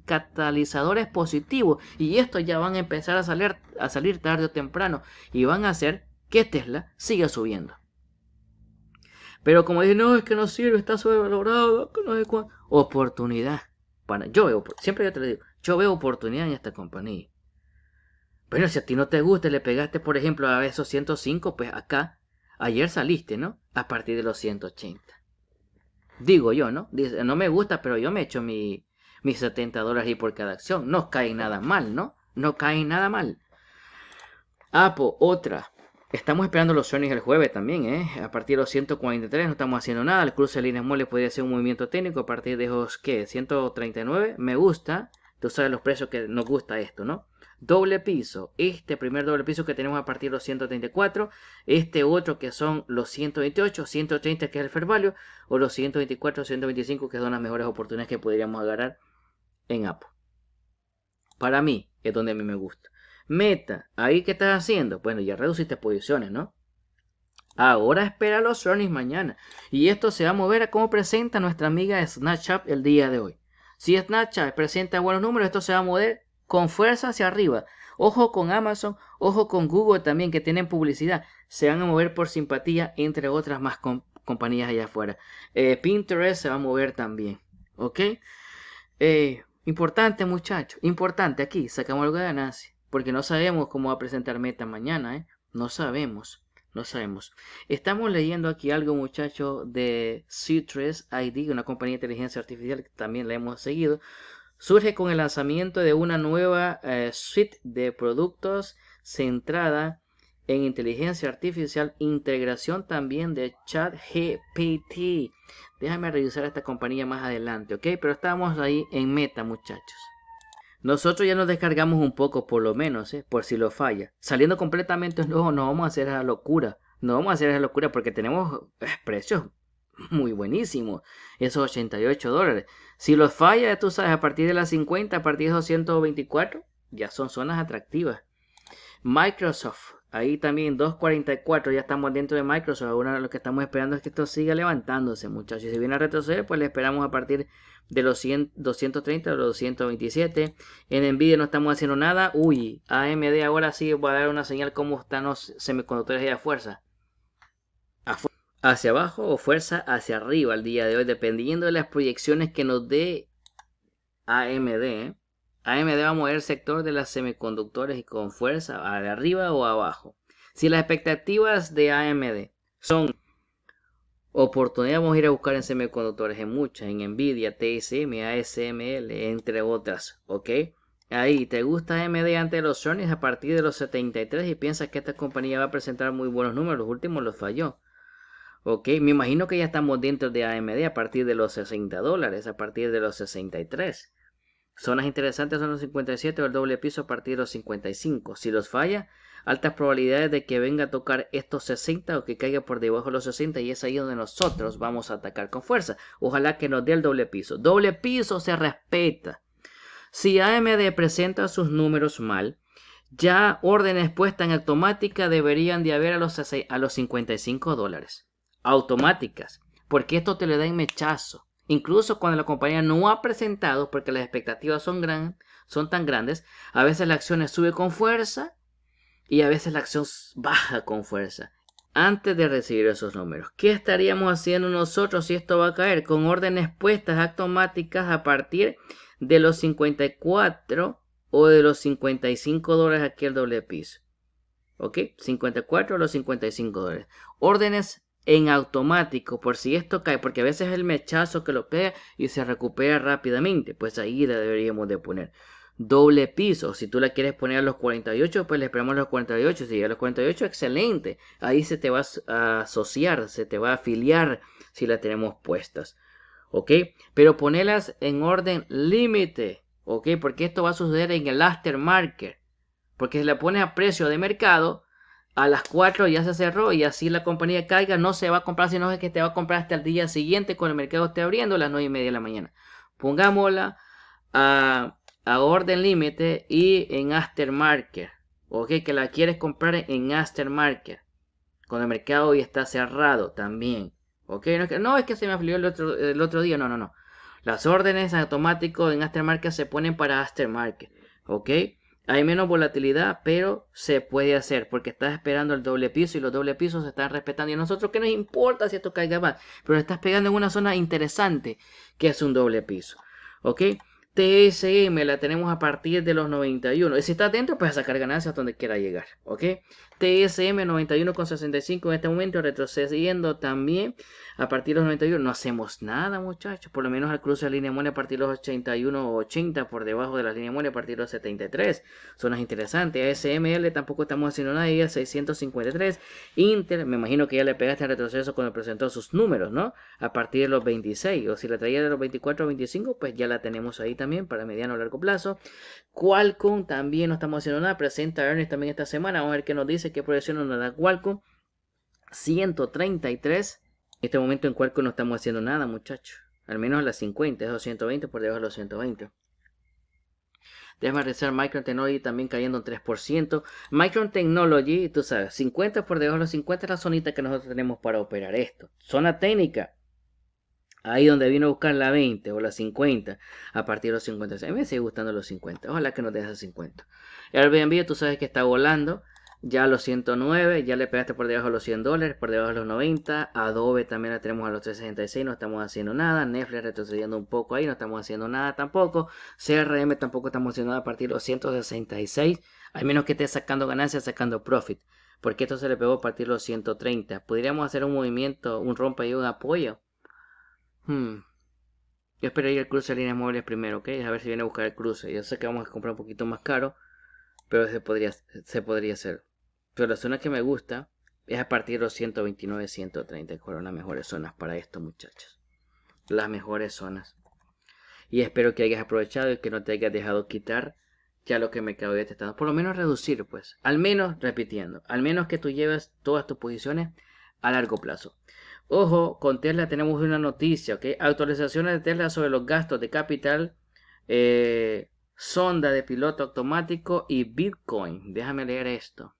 catalizadores positivos, y estos ya van a empezar a salir, a salir tarde o temprano, y van a hacer que Tesla siga subiendo. Pero como dicen, no, es que no sirve, está sobrevalorado, no sé cuánto. Oportunidad. Bueno, yo veo, siempre yo te digo, yo veo oportunidad en esta compañía. Pero si a ti no te gusta, le pegaste, por ejemplo, a esos 105, pues acá, ayer saliste, ¿no? A partir de los 180. Digo yo, ¿no? Dice, no me gusta, pero yo me echo mi, mis 70 dólares y por cada acción. No cae nada mal, ¿no? No cae nada mal. Apo, ah, otra. Estamos esperando los sonidos el jueves también, ¿eh? A partir de los 143 no estamos haciendo nada. El cruce de líneas moles podría ser un movimiento técnico a partir de los, que? 139. Me gusta. Tú sabes los precios que nos gusta esto, ¿no? doble piso. Este primer doble piso que tenemos a partir de los 134, este otro que son los 128, 130 que es el fair o los 124, 125 que son las mejores oportunidades que podríamos agarrar en Apple. Para mí, es donde a mí me gusta. Meta, ahí que estás haciendo, bueno, ya reduciste posiciones, ¿no? Ahora espera los earnings mañana. Y esto se va a mover a cómo presenta nuestra amiga Snapchat el día de hoy. Si Snapchat presenta buenos números, esto se va a mover con fuerza hacia arriba. Ojo con Amazon, ojo con Google también que tienen publicidad. Se van a mover por simpatía, entre otras más compañías allá afuera. Eh, Pinterest se va a mover también. ¿Ok? Eh, importante muchachos, importante aquí, sacamos algo de ganancia. Porque no sabemos cómo va a presentar Meta mañana, ¿eh? No sabemos, no sabemos. Estamos leyendo aquí algo, muchachos, de Citrus id una compañía de inteligencia artificial que también la hemos seguido, surge con el lanzamiento de una nueva eh, suite de productos centrada en inteligencia artificial, integración también de ChatGPT. Déjame revisar esta compañía más adelante, ¿ok? Pero estamos ahí en meta, muchachos. Nosotros ya nos descargamos un poco, por lo menos, ¿eh? por si lo falla. Saliendo completamente nuevo, no vamos a hacer esa locura. No vamos a hacer esa locura porque tenemos eh, precios muy buenísimo, esos 88 dólares. Si los falla, tú sabes, a partir de las 50, a partir de esos 124, ya son zonas atractivas. Microsoft, ahí también 2.44, ya estamos dentro de Microsoft. Ahora lo que estamos esperando es que esto siga levantándose, muchachos. Si viene a retroceder, pues le esperamos a partir de los 230 o los 227. En Nvidia no estamos haciendo nada. Uy, AMD ahora sí va a dar una señal como están los semiconductores de la fuerza hacia abajo o fuerza hacia arriba al día de hoy, dependiendo de las proyecciones que nos dé AMD. ¿eh? AMD va a mover el sector de las semiconductores y con fuerza hacia arriba o abajo. Si las expectativas de AMD son oportunidad vamos a ir a buscar en semiconductores, en muchas, en Nvidia, TSM, ASML, entre otras, ¿ok? Ahí, ¿te gusta AMD de los Sony a partir de los 73 y piensas que esta compañía va a presentar muy buenos números? Los últimos los falló. Ok, me imagino que ya estamos dentro de AMD a partir de los 60 dólares, a partir de los 63. Zonas interesantes son los 57 o el doble piso a partir de los 55. Si los falla, altas probabilidades de que venga a tocar estos 60 o que caiga por debajo de los 60 y es ahí donde nosotros vamos a atacar con fuerza. Ojalá que nos dé el doble piso. Doble piso se respeta. Si AMD presenta sus números mal, ya órdenes puestas en automática deberían de haber a los, a los 55 dólares automáticas, porque esto te le da en mechazo. Incluso cuando la compañía no ha presentado, porque las expectativas son, son tan grandes, a veces la acción sube con fuerza y a veces la acción baja con fuerza. Antes de recibir esos números, ¿qué estaríamos haciendo nosotros si esto va a caer? Con órdenes puestas automáticas a partir de los 54 o de los 55 dólares aquí el doble piso. ¿Ok? 54 o los 55 dólares. Órdenes en automático, por si esto cae, porque a veces es el mechazo que lo pega y se recupera rápidamente, pues ahí la deberíamos de poner. Doble piso, si tú la quieres poner a los 48, pues le esperamos a los 48, si a los 48, excelente, ahí se te va a asociar, se te va a afiliar si la tenemos puestas, ¿ok? Pero ponelas en orden límite, ¿ok? Porque esto va a suceder en el marker porque si la pones a precio de mercado, a las 4 ya se cerró y así la compañía caiga, no se va a comprar, sino es que te va a comprar hasta el día siguiente cuando el mercado esté abriendo a las 9 y media de la mañana. Pongámosla a, a orden límite y en aftermarket. Ok, que la quieres comprar en aftermarket. Cuando el mercado ya está cerrado también. Ok, no es que, no, es que se me afilió el otro, el otro día, no, no, no. Las órdenes automáticas en aftermarket se ponen para aftermarket. Ok. Hay menos volatilidad, pero se puede hacer porque estás esperando el doble piso y los doble pisos se están respetando. Y a nosotros que nos importa si esto caiga más, pero estás pegando en una zona interesante que es un doble piso. ¿Ok? TSM la tenemos a partir de los 91. Y si estás dentro, puedes sacar ganancias donde quiera llegar. ¿Ok? TSM 91,65 en este momento, retrocediendo también a partir de los 91. No hacemos nada, muchachos, por lo menos al cruce de la línea moneda a partir de los 80 por debajo de la línea moneda a partir de los 73. Zonas interesantes. ASML tampoco estamos haciendo nada, y el 653. Inter, me imagino que ya le pegaste el retroceso cuando presentó sus números, ¿no? A partir de los 26, o si la traía de los 24 a 25, pues ya la tenemos ahí también para mediano o largo plazo. Qualcomm también no estamos haciendo nada, presenta Ernest también esta semana, vamos a ver qué nos dice que proyección nos da Qualcomm. 133. En este momento en Qualcomm no estamos haciendo nada, muchachos. Al menos a las 50, esos 120 por debajo de los 120. Déjame revisar Micron Technology también cayendo un 3%. Micron Technology, tú sabes, 50 por debajo de los 50 es la zonita que nosotros tenemos para operar esto. Zona técnica. Ahí donde vino a buscar la 20 o la 50. A partir de los 50. A mí me sigue gustando los 50. Ojalá que nos deje 50. Airbnb, tú sabes que está volando ya a los 109, ya le pegaste por debajo de los 100 dólares, por debajo de los 90. Adobe también la tenemos a los 366, no estamos haciendo nada. Netflix retrocediendo un poco ahí, no estamos haciendo nada tampoco. CRM tampoco estamos haciendo nada a partir de los 166, al menos que esté sacando ganancias, sacando profit. Porque esto se le pegó a partir de los 130. Podríamos hacer un movimiento, un rompe y un apoyo. Hmm. Yo espero esperaría el cruce de líneas móviles primero, ¿ok? A ver si viene a buscar el cruce. Yo sé que vamos a comprar un poquito más caro, pero se podría, se podría hacer la zona que me gusta es a partir de los 129, 130, que las mejores zonas para esto, muchachos. Las mejores zonas. Y espero que hayas aprovechado y que no te hayas dejado quitar ya lo que me de estar, Por lo menos reducir, pues. Al menos, repitiendo, al menos que tú lleves todas tus posiciones a largo plazo. Ojo, con Tesla tenemos una noticia, que Actualizaciones de Tesla sobre los gastos de capital, eh, sonda de piloto automático y Bitcoin. Déjame leer esto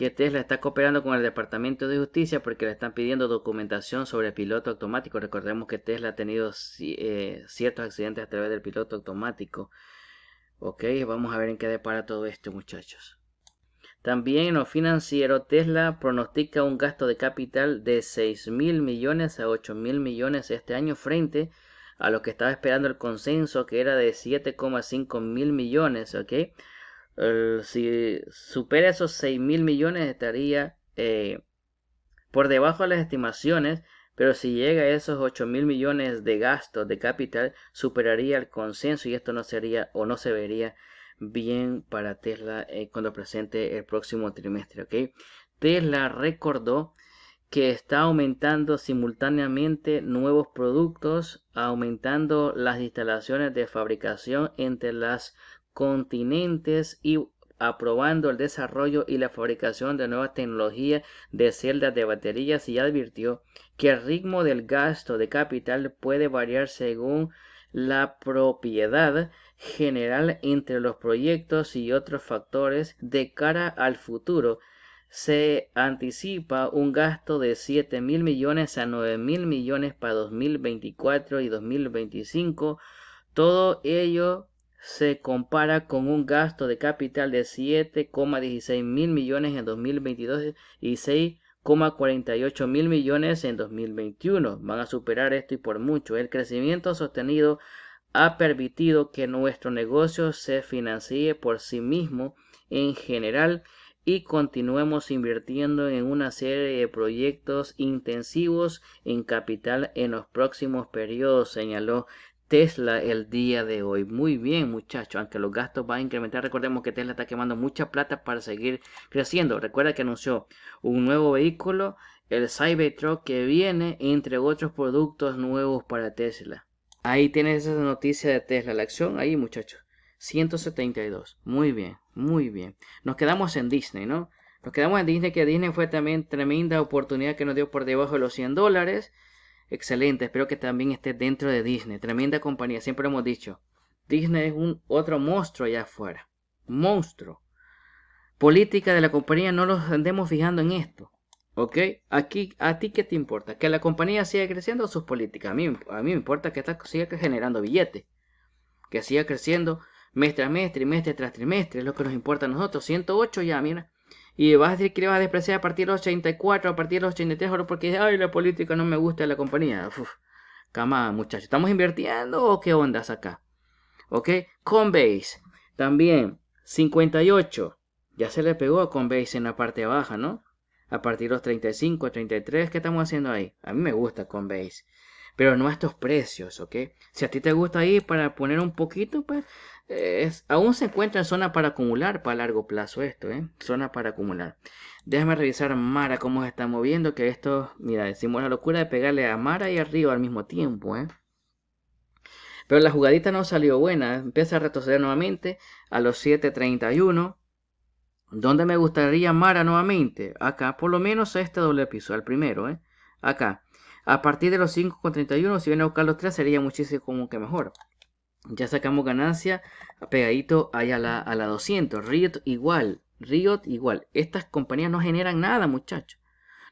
que Tesla está cooperando con el Departamento de Justicia porque le están pidiendo documentación sobre piloto automático. Recordemos que Tesla ha tenido eh, ciertos accidentes a través del piloto automático. Ok, vamos a ver en qué depara todo esto, muchachos. También en lo financiero, Tesla pronostica un gasto de capital de 6 mil millones a 8 mil millones este año frente a lo que estaba esperando el consenso que era de 7,5 mil millones, ¿ok? Eh, si supera esos 6 mil millones estaría eh, por debajo de las estimaciones, pero si llega a esos 8 mil millones de gastos de capital, superaría el consenso y esto no sería o no se vería bien para Tesla eh, cuando presente el próximo trimestre. ¿okay? Tesla recordó que está aumentando simultáneamente nuevos productos, aumentando las instalaciones de fabricación entre las continentes y aprobando el desarrollo y la fabricación de nuevas tecnologías de celdas de baterías y advirtió que el ritmo del gasto de capital puede variar según la propiedad general entre los proyectos y otros factores de cara al futuro. Se anticipa un gasto de 7 mil millones a 9 mil millones para 2024 y 2025, todo ello se compara con un gasto de capital de 7,16 mil millones en 2022 y 6,48 mil millones en 2021. Van a superar esto y por mucho. El crecimiento sostenido ha permitido que nuestro negocio se financie por sí mismo en general y continuemos invirtiendo en una serie de proyectos intensivos en capital en los próximos periodos, señaló Tesla el día de hoy. Muy bien, muchachos, aunque los gastos van a incrementar, recordemos que Tesla está quemando mucha plata para seguir creciendo. Recuerda que anunció un nuevo vehículo, el Cybertruck que viene, entre otros productos nuevos para Tesla. Ahí tienes esa noticia de Tesla, la acción ahí, muchachos. 172. Muy bien, muy bien. Nos quedamos en Disney, ¿no? Nos quedamos en Disney, que Disney fue también tremenda oportunidad que nos dio por debajo de los 100 dólares. Excelente, espero que también esté dentro de Disney. Tremenda compañía, siempre hemos dicho. Disney es un otro monstruo allá afuera. Monstruo. Política de la compañía, no nos andemos fijando en esto. ¿Ok? Aquí, ¿a ti qué te importa? ¿Que la compañía siga creciendo sus políticas? A mí, a mí me importa que esta siga generando billetes. Que siga creciendo mes tras mes, trimestre tras trimestre. Es lo que nos importa a nosotros. 108 ya, mira. Y vas a decir que le vas a despreciar a partir de los 84, a partir de los 83, ahora porque ay, la política no me gusta la compañía. Camada muchachos. ¿Estamos invirtiendo o qué ondas acá? ¿Ok? Coinbase, también, 58. Ya se le pegó a Coinbase en la parte baja, ¿no? A partir de los 35, 33, ¿qué estamos haciendo ahí? A mí me gusta Coinbase pero no a estos precios, ¿ok? Si a ti te gusta ir para poner un poquito, pues aún se encuentra en zona para acumular para largo plazo esto, ¿eh? Zona para acumular. Déjame revisar Mara cómo se está moviendo, que esto, mira, decimos la locura de pegarle a Mara y arriba al mismo tiempo, ¿eh? Pero la jugadita no salió buena, ¿eh? empieza a retroceder nuevamente a los 7.31. ¿Dónde me gustaría Mara nuevamente? Acá, por lo menos a este doble piso, al primero, ¿eh? Acá. A partir de los 5,31, si viene a buscar los 3, sería muchísimo como que mejor. Ya sacamos ganancia pegadito ahí a la, a la 200. Riot igual, Riot igual. Estas compañías no generan nada, muchachos.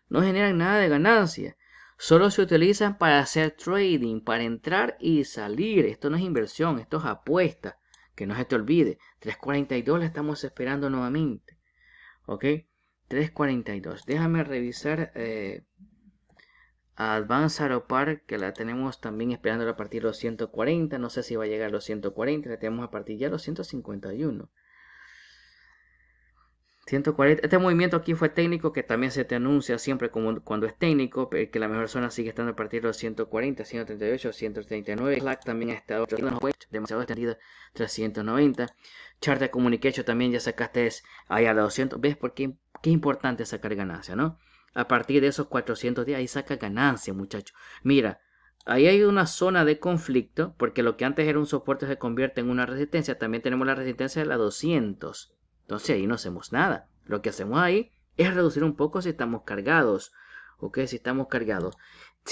No generan nada de ganancia. Solo se utilizan para hacer trading, para entrar y salir. Esto no es inversión, esto es apuesta. Que no se te olvide. 3.42 la estamos esperando nuevamente. ¿Ok? 3.42. Déjame revisar eh, a Advance park que la tenemos también esperando a partir de los 140. No sé si va a llegar a los 140, la tenemos a partir ya de los 151. Este movimiento aquí fue técnico, que también se te anuncia siempre como cuando es técnico, eh, que la mejor zona sigue estando a partir de los 140, 138, 139. Slack también ha estado demasiado extendido, 390. Chart Communication también ya sacaste ahí a los 200. ¿Ves por qué, qué importante sacar ganancia, no? a partir de esos 400 días, ahí saca ganancia, muchachos. Mira, ahí hay una zona de conflicto, porque lo que antes era un soporte se convierte en una resistencia. También tenemos la resistencia de la 200. Entonces ahí no hacemos nada. Lo que hacemos ahí es reducir un poco si estamos cargados. Ok, si estamos cargados.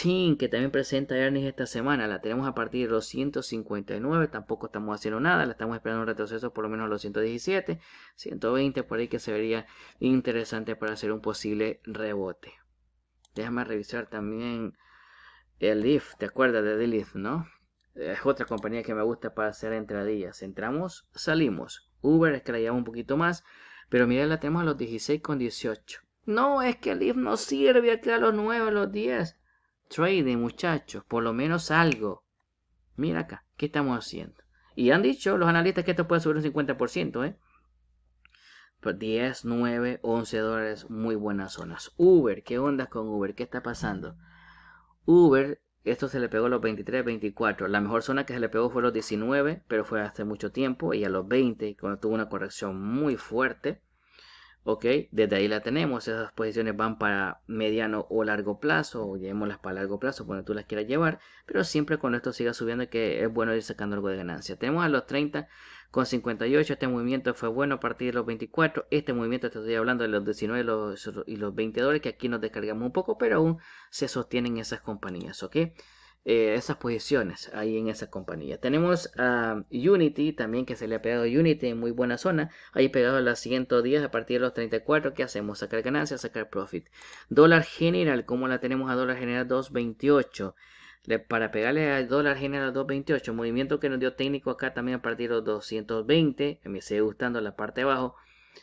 Team, que también presenta earnings esta semana, la tenemos a partir de los 159, tampoco estamos haciendo nada, la estamos esperando un retroceso por lo menos a los 117, 120, por ahí que se vería interesante para hacer un posible rebote. Déjame revisar también el IF. ¿te acuerdas de The no? Es otra compañía que me gusta para hacer entradillas. Entramos, salimos. Uber es que la un poquito más, pero mira, la tenemos a los 16 con 18. No, es que el IF no sirve aquí a los 9, a los 10 trading muchachos por lo menos algo mira acá qué estamos haciendo y han dicho los analistas que esto puede subir un 50% ¿eh? por 10, 9, 11 dólares, muy buenas zonas. Uber, ¿qué onda con Uber? ¿Qué está pasando? Uber, esto se le pegó a los 23, 24. La mejor zona que se le pegó fue los 19, pero fue hace mucho tiempo. Y a los 20, cuando tuvo una corrección muy fuerte. ¿Ok? Desde ahí la tenemos. Esas posiciones van para mediano o largo plazo, o llevémoslas para largo plazo, cuando tú las quieras llevar. Pero siempre cuando esto siga subiendo, que es bueno ir sacando algo de ganancia. Tenemos a los 30 con 58. Este movimiento fue bueno a partir de los 24. Este movimiento, te estoy hablando de los 19 y los 20 dólares, que aquí nos descargamos un poco, pero aún se sostienen esas compañías. ¿Ok? Eh, esas posiciones ahí en esa compañía. Tenemos a Unity también que se le ha pegado Unity en muy buena zona. Ahí pegado a las 110 a partir de los 34. ¿Qué hacemos? Sacar ganancias, sacar profit. Dólar general, como la tenemos a dólar general 228. para pegarle al dólar general 228, movimiento que nos dio técnico acá también a partir de los 220. Me sigue gustando la parte de abajo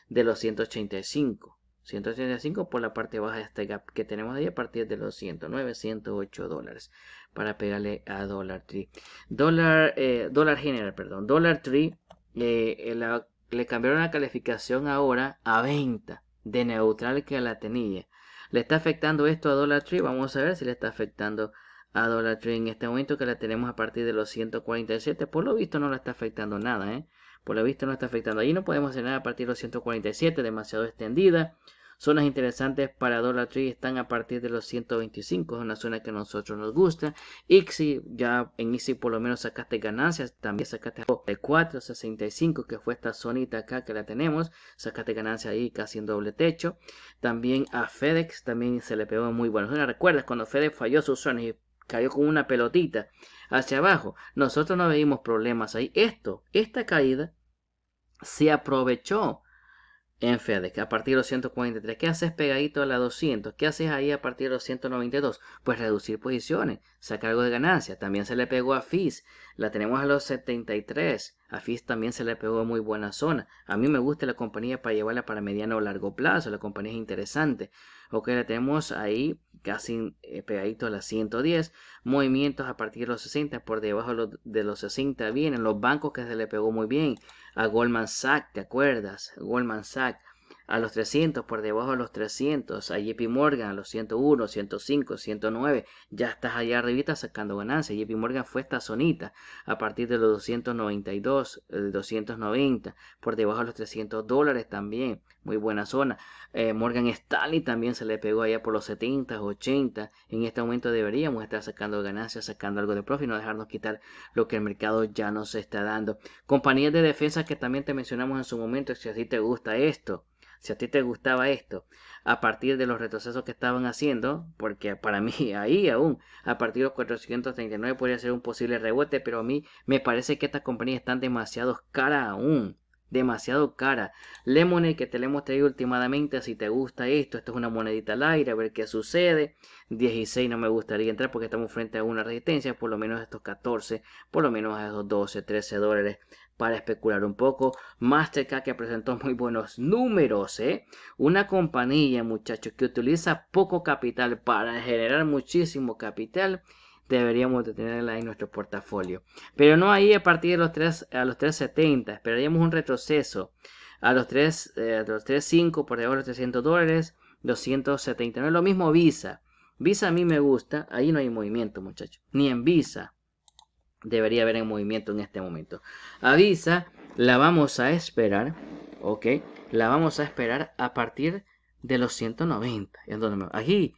de los 185. 185 por la parte baja de este gap que tenemos ahí a partir de los 109, 108 dólares para pegarle a Dollar Tree. Dollar, eh, General, perdón. Dollar Tree eh, le cambiaron la calificación ahora a venta de neutral que la tenía. ¿Le está afectando esto a Dollar Tree? Vamos a ver si le está afectando a Dollar Tree en este momento que la tenemos a partir de los 147. Por lo visto no la está afectando nada, ¿eh? Por lo visto no está afectando. Allí no podemos hacer nada a partir de los 147, demasiado extendida. Zonas interesantes para Dollar Tree están a partir de los 125, es una zona que a nosotros nos gusta. Ixi, ya en Ixi por lo menos sacaste ganancias, también sacaste de 465, que fue esta zonita acá que la tenemos, sacaste ganancias ahí casi en doble techo. También a FedEx también se le pegó muy buena. zona ¿Recuerdas cuando FedEx falló sus zonas y cayó con una pelotita hacia abajo? Nosotros no veíamos problemas ahí. Esto, esta caída se aprovechó en FedEx a partir de los 143. ¿Qué haces pegadito a la 200? ¿Qué haces ahí a partir de los 192? Pues reducir posiciones, sacar algo de ganancia. También se le pegó a FIS, la tenemos a los 73. A FIS también se le pegó muy buena zona. A mí me gusta la compañía para llevarla para mediano o largo plazo. La compañía es interesante. Ok, la tenemos ahí casi eh, pegadito a las 110. Movimientos a partir de los 60, por debajo de los 60 vienen los bancos que se le pegó muy bien. A Goldman Sachs, ¿te acuerdas? Goldman Sachs a los 300, por debajo de los 300, a JP Morgan a los 101, 105, 109, ya estás allá arribita sacando ganancias. JP Morgan fue esta zonita a partir de los 292, 290, eh, por debajo de los 300 dólares también, muy buena zona. Eh, Morgan Stanley también se le pegó allá por los 70, 80. En este momento deberíamos estar sacando ganancias, sacando algo de profit, no dejarnos quitar lo que el mercado ya nos está dando. Compañías de defensa que también te mencionamos en su momento, si así te gusta esto si a ti te gustaba esto, a partir de los retrocesos que estaban haciendo, porque para mí ahí aún, a partir de los 439 podría ser un posible rebote, pero a mí me parece que estas compañías están demasiado caras aún. Demasiado cara. Lemonade que te le hemos traído últimamente. Si te gusta esto, esto es una monedita al aire. A ver qué sucede. 16 no me gustaría entrar porque estamos frente a una resistencia. Por lo menos estos 14. Por lo menos a esos 12, 13 dólares para especular un poco. Mastercard que presentó muy buenos números, ¿eh? Una compañía, muchachos, que utiliza poco capital para generar muchísimo capital deberíamos de tenerla en nuestro portafolio. Pero no ahí a partir de los 3 a los 370, esperaríamos un retroceso a los a eh, los 35 por debajo de los 300 dólares, es lo mismo Visa. Visa a mí me gusta, ahí no hay movimiento, muchachos, ni en Visa debería haber en movimiento en este momento. Avisa, la vamos a esperar, ¿ok? La vamos a esperar a partir de los 190. ¿En Aquí,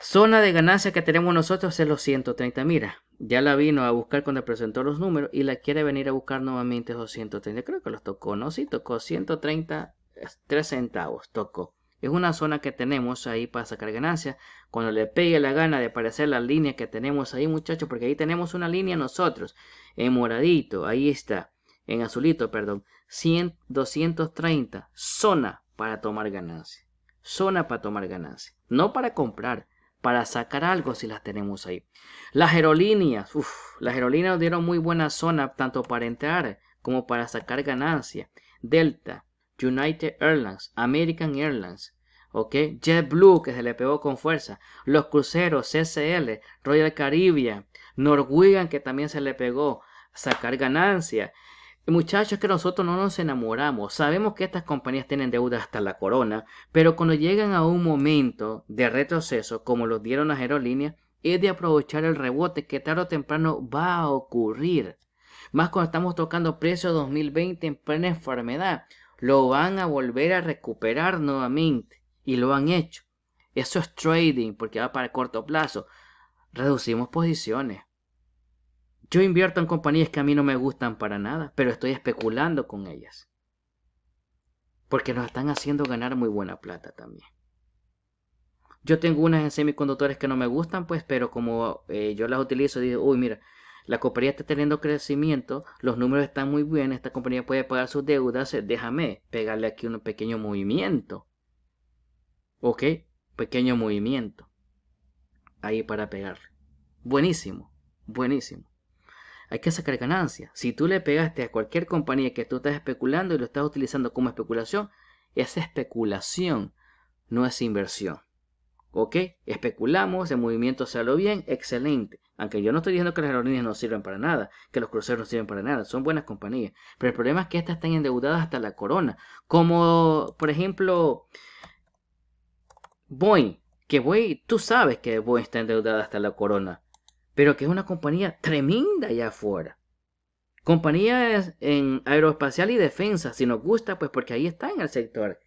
zona de ganancia que tenemos nosotros es los 130. Mira, ya la vino a buscar cuando presentó los números y la quiere venir a buscar nuevamente esos 130. Creo que los tocó, ¿no? Sí, tocó 130, 3 eh, centavos, tocó es una zona que tenemos ahí para sacar ganancia Cuando le pegue la gana de aparecer la línea que tenemos ahí, muchachos, porque ahí tenemos una línea nosotros, en moradito, ahí está, en azulito, perdón, 100, 230, zona para tomar ganancia Zona para tomar ganancia no para comprar, para sacar algo si las tenemos ahí. Las aerolíneas, Uf. las aerolíneas nos dieron muy buena zona tanto para entrar como para sacar ganancia Delta, United Airlines, American Airlines, JetBlue, que se le pegó con fuerza, los cruceros, CCL, Royal Caribbean, Norwegian, que también se le pegó, sacar ganancia. Muchachos, que nosotros no nos enamoramos. Sabemos que estas compañías tienen deuda hasta la corona, pero cuando llegan a un momento de retroceso, como lo dieron las aerolíneas, es de aprovechar el rebote que tarde o temprano va a ocurrir. Más cuando estamos tocando precios 2020 en plena enfermedad lo van a volver a recuperar nuevamente. Y lo han hecho. Eso es trading porque va para corto plazo. Reducimos posiciones. Yo invierto en compañías que a mí no me gustan para nada, pero estoy especulando con ellas. Porque nos están haciendo ganar muy buena plata también. Yo tengo unas en semiconductores que no me gustan, pues, pero como eh, yo las utilizo, digo, uy, mira, la compañía está teniendo crecimiento, los números están muy bien, esta compañía puede pagar sus deudas, eh, déjame pegarle aquí un pequeño movimiento. ¿Ok? Pequeño movimiento. Ahí para pegar. Buenísimo, buenísimo. Hay que sacar ganancias. Si tú le pegaste a cualquier compañía que tú estás especulando y lo estás utilizando como especulación, esa especulación, no es inversión. Ok, especulamos, el movimiento salió bien, excelente. Aunque yo no estoy diciendo que las aerolíneas no sirven para nada, que los cruceros no sirven para nada, son buenas compañías. Pero el problema es que estas están endeudadas hasta la corona. Como, por ejemplo, Boeing. Que Boeing, tú sabes que Boeing está endeudada hasta la corona. Pero que es una compañía tremenda allá afuera. Compañías en aeroespacial y defensa, si nos gusta, pues porque ahí está en el sector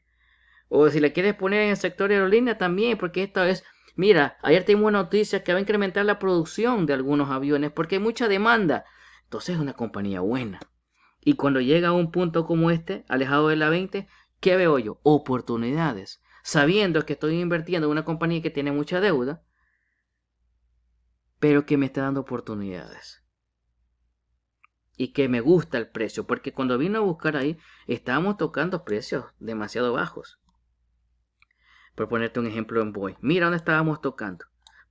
o si la quieres poner en el sector aerolínea también, porque esta vez, mira, ayer tengo noticias que va a incrementar la producción de algunos aviones porque hay mucha demanda. Entonces es una compañía buena. Y cuando llega a un punto como este, alejado de la 20, ¿qué veo yo? Oportunidades. Sabiendo que estoy invirtiendo en una compañía que tiene mucha deuda, pero que me está dando oportunidades. Y que me gusta el precio, porque cuando vino a buscar ahí, estábamos tocando precios demasiado bajos. Por ponerte un ejemplo en Boy. Mira dónde estábamos tocando.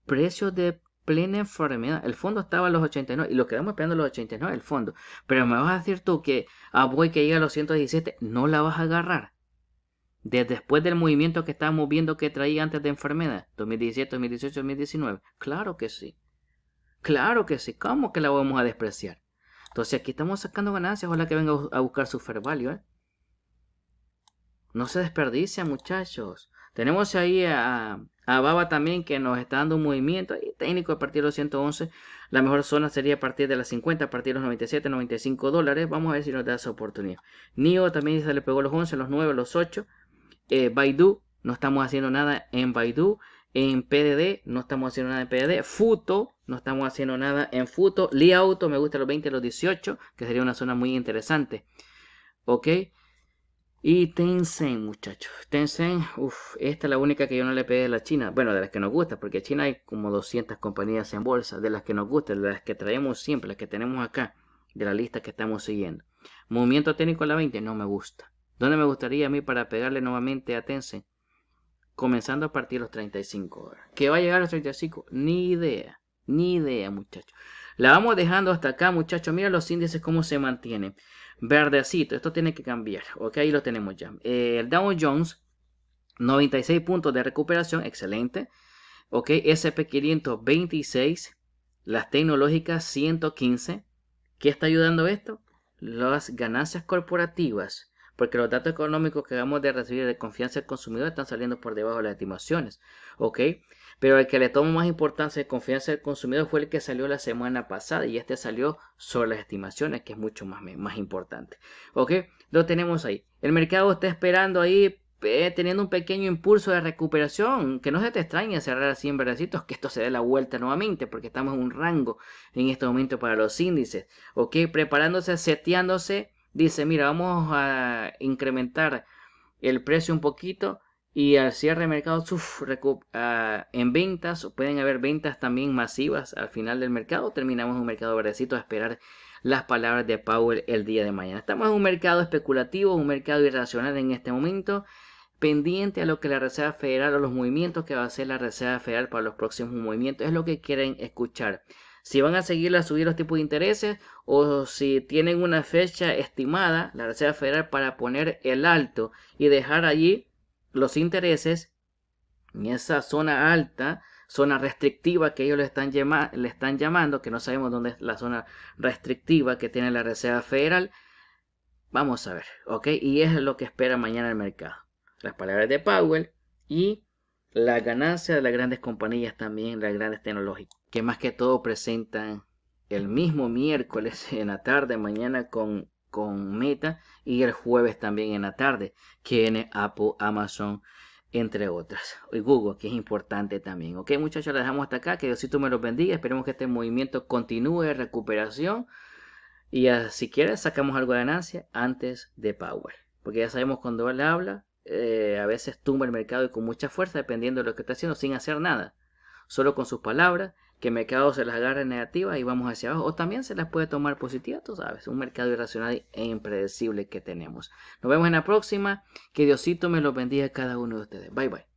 Precios de plena enfermedad. El fondo estaba a los 89 y lo quedamos esperando a los 89, el fondo. Pero me vas a decir tú que a Boy que llega a los 117 no la vas a agarrar. Desde después del movimiento que estábamos viendo que traía antes de enfermedad, 2017, 2018, 2019. Claro que sí. Claro que sí. ¿Cómo que la vamos a despreciar? Entonces aquí estamos sacando ganancias. Ojalá que venga a buscar su fair value. ¿eh? No se desperdicia, muchachos. Tenemos ahí a, a Baba también que nos está dando un movimiento técnico a partir de los 111. La mejor zona sería a partir de las 50, a partir de los 97, 95 dólares. Vamos a ver si nos da esa oportunidad. Nio también se le pegó los 11, los 9, los 8. Eh, Baidu, no estamos haciendo nada en Baidu. En PDD, no estamos haciendo nada en PDD. Futo, no estamos haciendo nada en Futo. Li Auto, me gusta los 20, los 18, que sería una zona muy interesante. Ok. Y Tencent, muchachos. Tencent, uff, esta es la única que yo no le pedí a la China. Bueno, de las que nos gusta, porque en China hay como 200 compañías en bolsa, de las que nos gustan, de las que traemos siempre, las que tenemos acá, de la lista que estamos siguiendo. Movimiento técnico a la 20, no me gusta. ¿Dónde me gustaría a mí para pegarle nuevamente a Tencent? Comenzando a partir de los 35 horas. va a llegar a los 35? Ni idea. Ni idea, muchachos. La vamos dejando hasta acá, muchachos. Mira los índices cómo se mantienen verdecito. Esto tiene que cambiar. Ok, ahí lo tenemos ya. el Dow Jones, 96 puntos de recuperación. Excelente. Ok, sp 526, Las tecnológicas, 115. ¿Qué está ayudando esto? Las ganancias corporativas. Porque los datos económicos que vamos de recibir de confianza del consumidor están saliendo por debajo de las estimaciones. Ok pero el que le tomó más importancia de confianza del consumidor fue el que salió la semana pasada y este salió sobre las estimaciones, que es mucho más, más importante. ¿Ok? Lo tenemos ahí. El mercado está esperando ahí, eh, teniendo un pequeño impulso de recuperación, que no se te extrañe cerrar así en verdecitos, que esto se dé la vuelta nuevamente, porque estamos en un rango en este momento para los índices. ¿Ok? Preparándose, seteándose, dice, mira, vamos a incrementar el precio un poquito y al cierre de mercado, ah, en ventas, pueden haber ventas también masivas al final del mercado. Terminamos un mercado verdecito a esperar las palabras de Powell el día de mañana. Estamos en un mercado especulativo, un mercado irracional en este momento, pendiente a lo que la Reserva Federal o los movimientos que va a hacer la Reserva Federal para los próximos movimientos. Es lo que quieren escuchar. Si van a seguir a subir los tipos de intereses o si tienen una fecha estimada, la Reserva Federal, para poner el alto y dejar allí los intereses en esa zona alta, zona restrictiva que ellos le están, llamando, que no sabemos dónde es la zona restrictiva que tiene la Reserva Federal. Vamos a ver, ¿ok? Y es lo que espera mañana el mercado. Las palabras de Powell y la ganancia de las grandes compañías también, las grandes tecnológicas, que más que todo presentan el mismo miércoles en la tarde, mañana con con Meta y el jueves también en la tarde, tiene Apple, Amazon, entre otras. Y Google, que es importante también. Ok, muchachos, la dejamos hasta acá. Que Diosito me los bendiga. Esperemos que este movimiento continúe de recuperación. Y así si quieres, sacamos algo de ganancia antes de Power. Porque ya sabemos cuando él habla, eh, a veces tumba el mercado y con mucha fuerza, dependiendo de lo que está haciendo, sin hacer nada. Solo con sus palabras que el mercado se las agarre negativas y vamos hacia abajo. O también se las puede tomar positiva, tú sabes. Un mercado irracional e impredecible que tenemos. Nos vemos en la próxima. Que Diosito me los bendiga a cada uno de ustedes. Bye bye.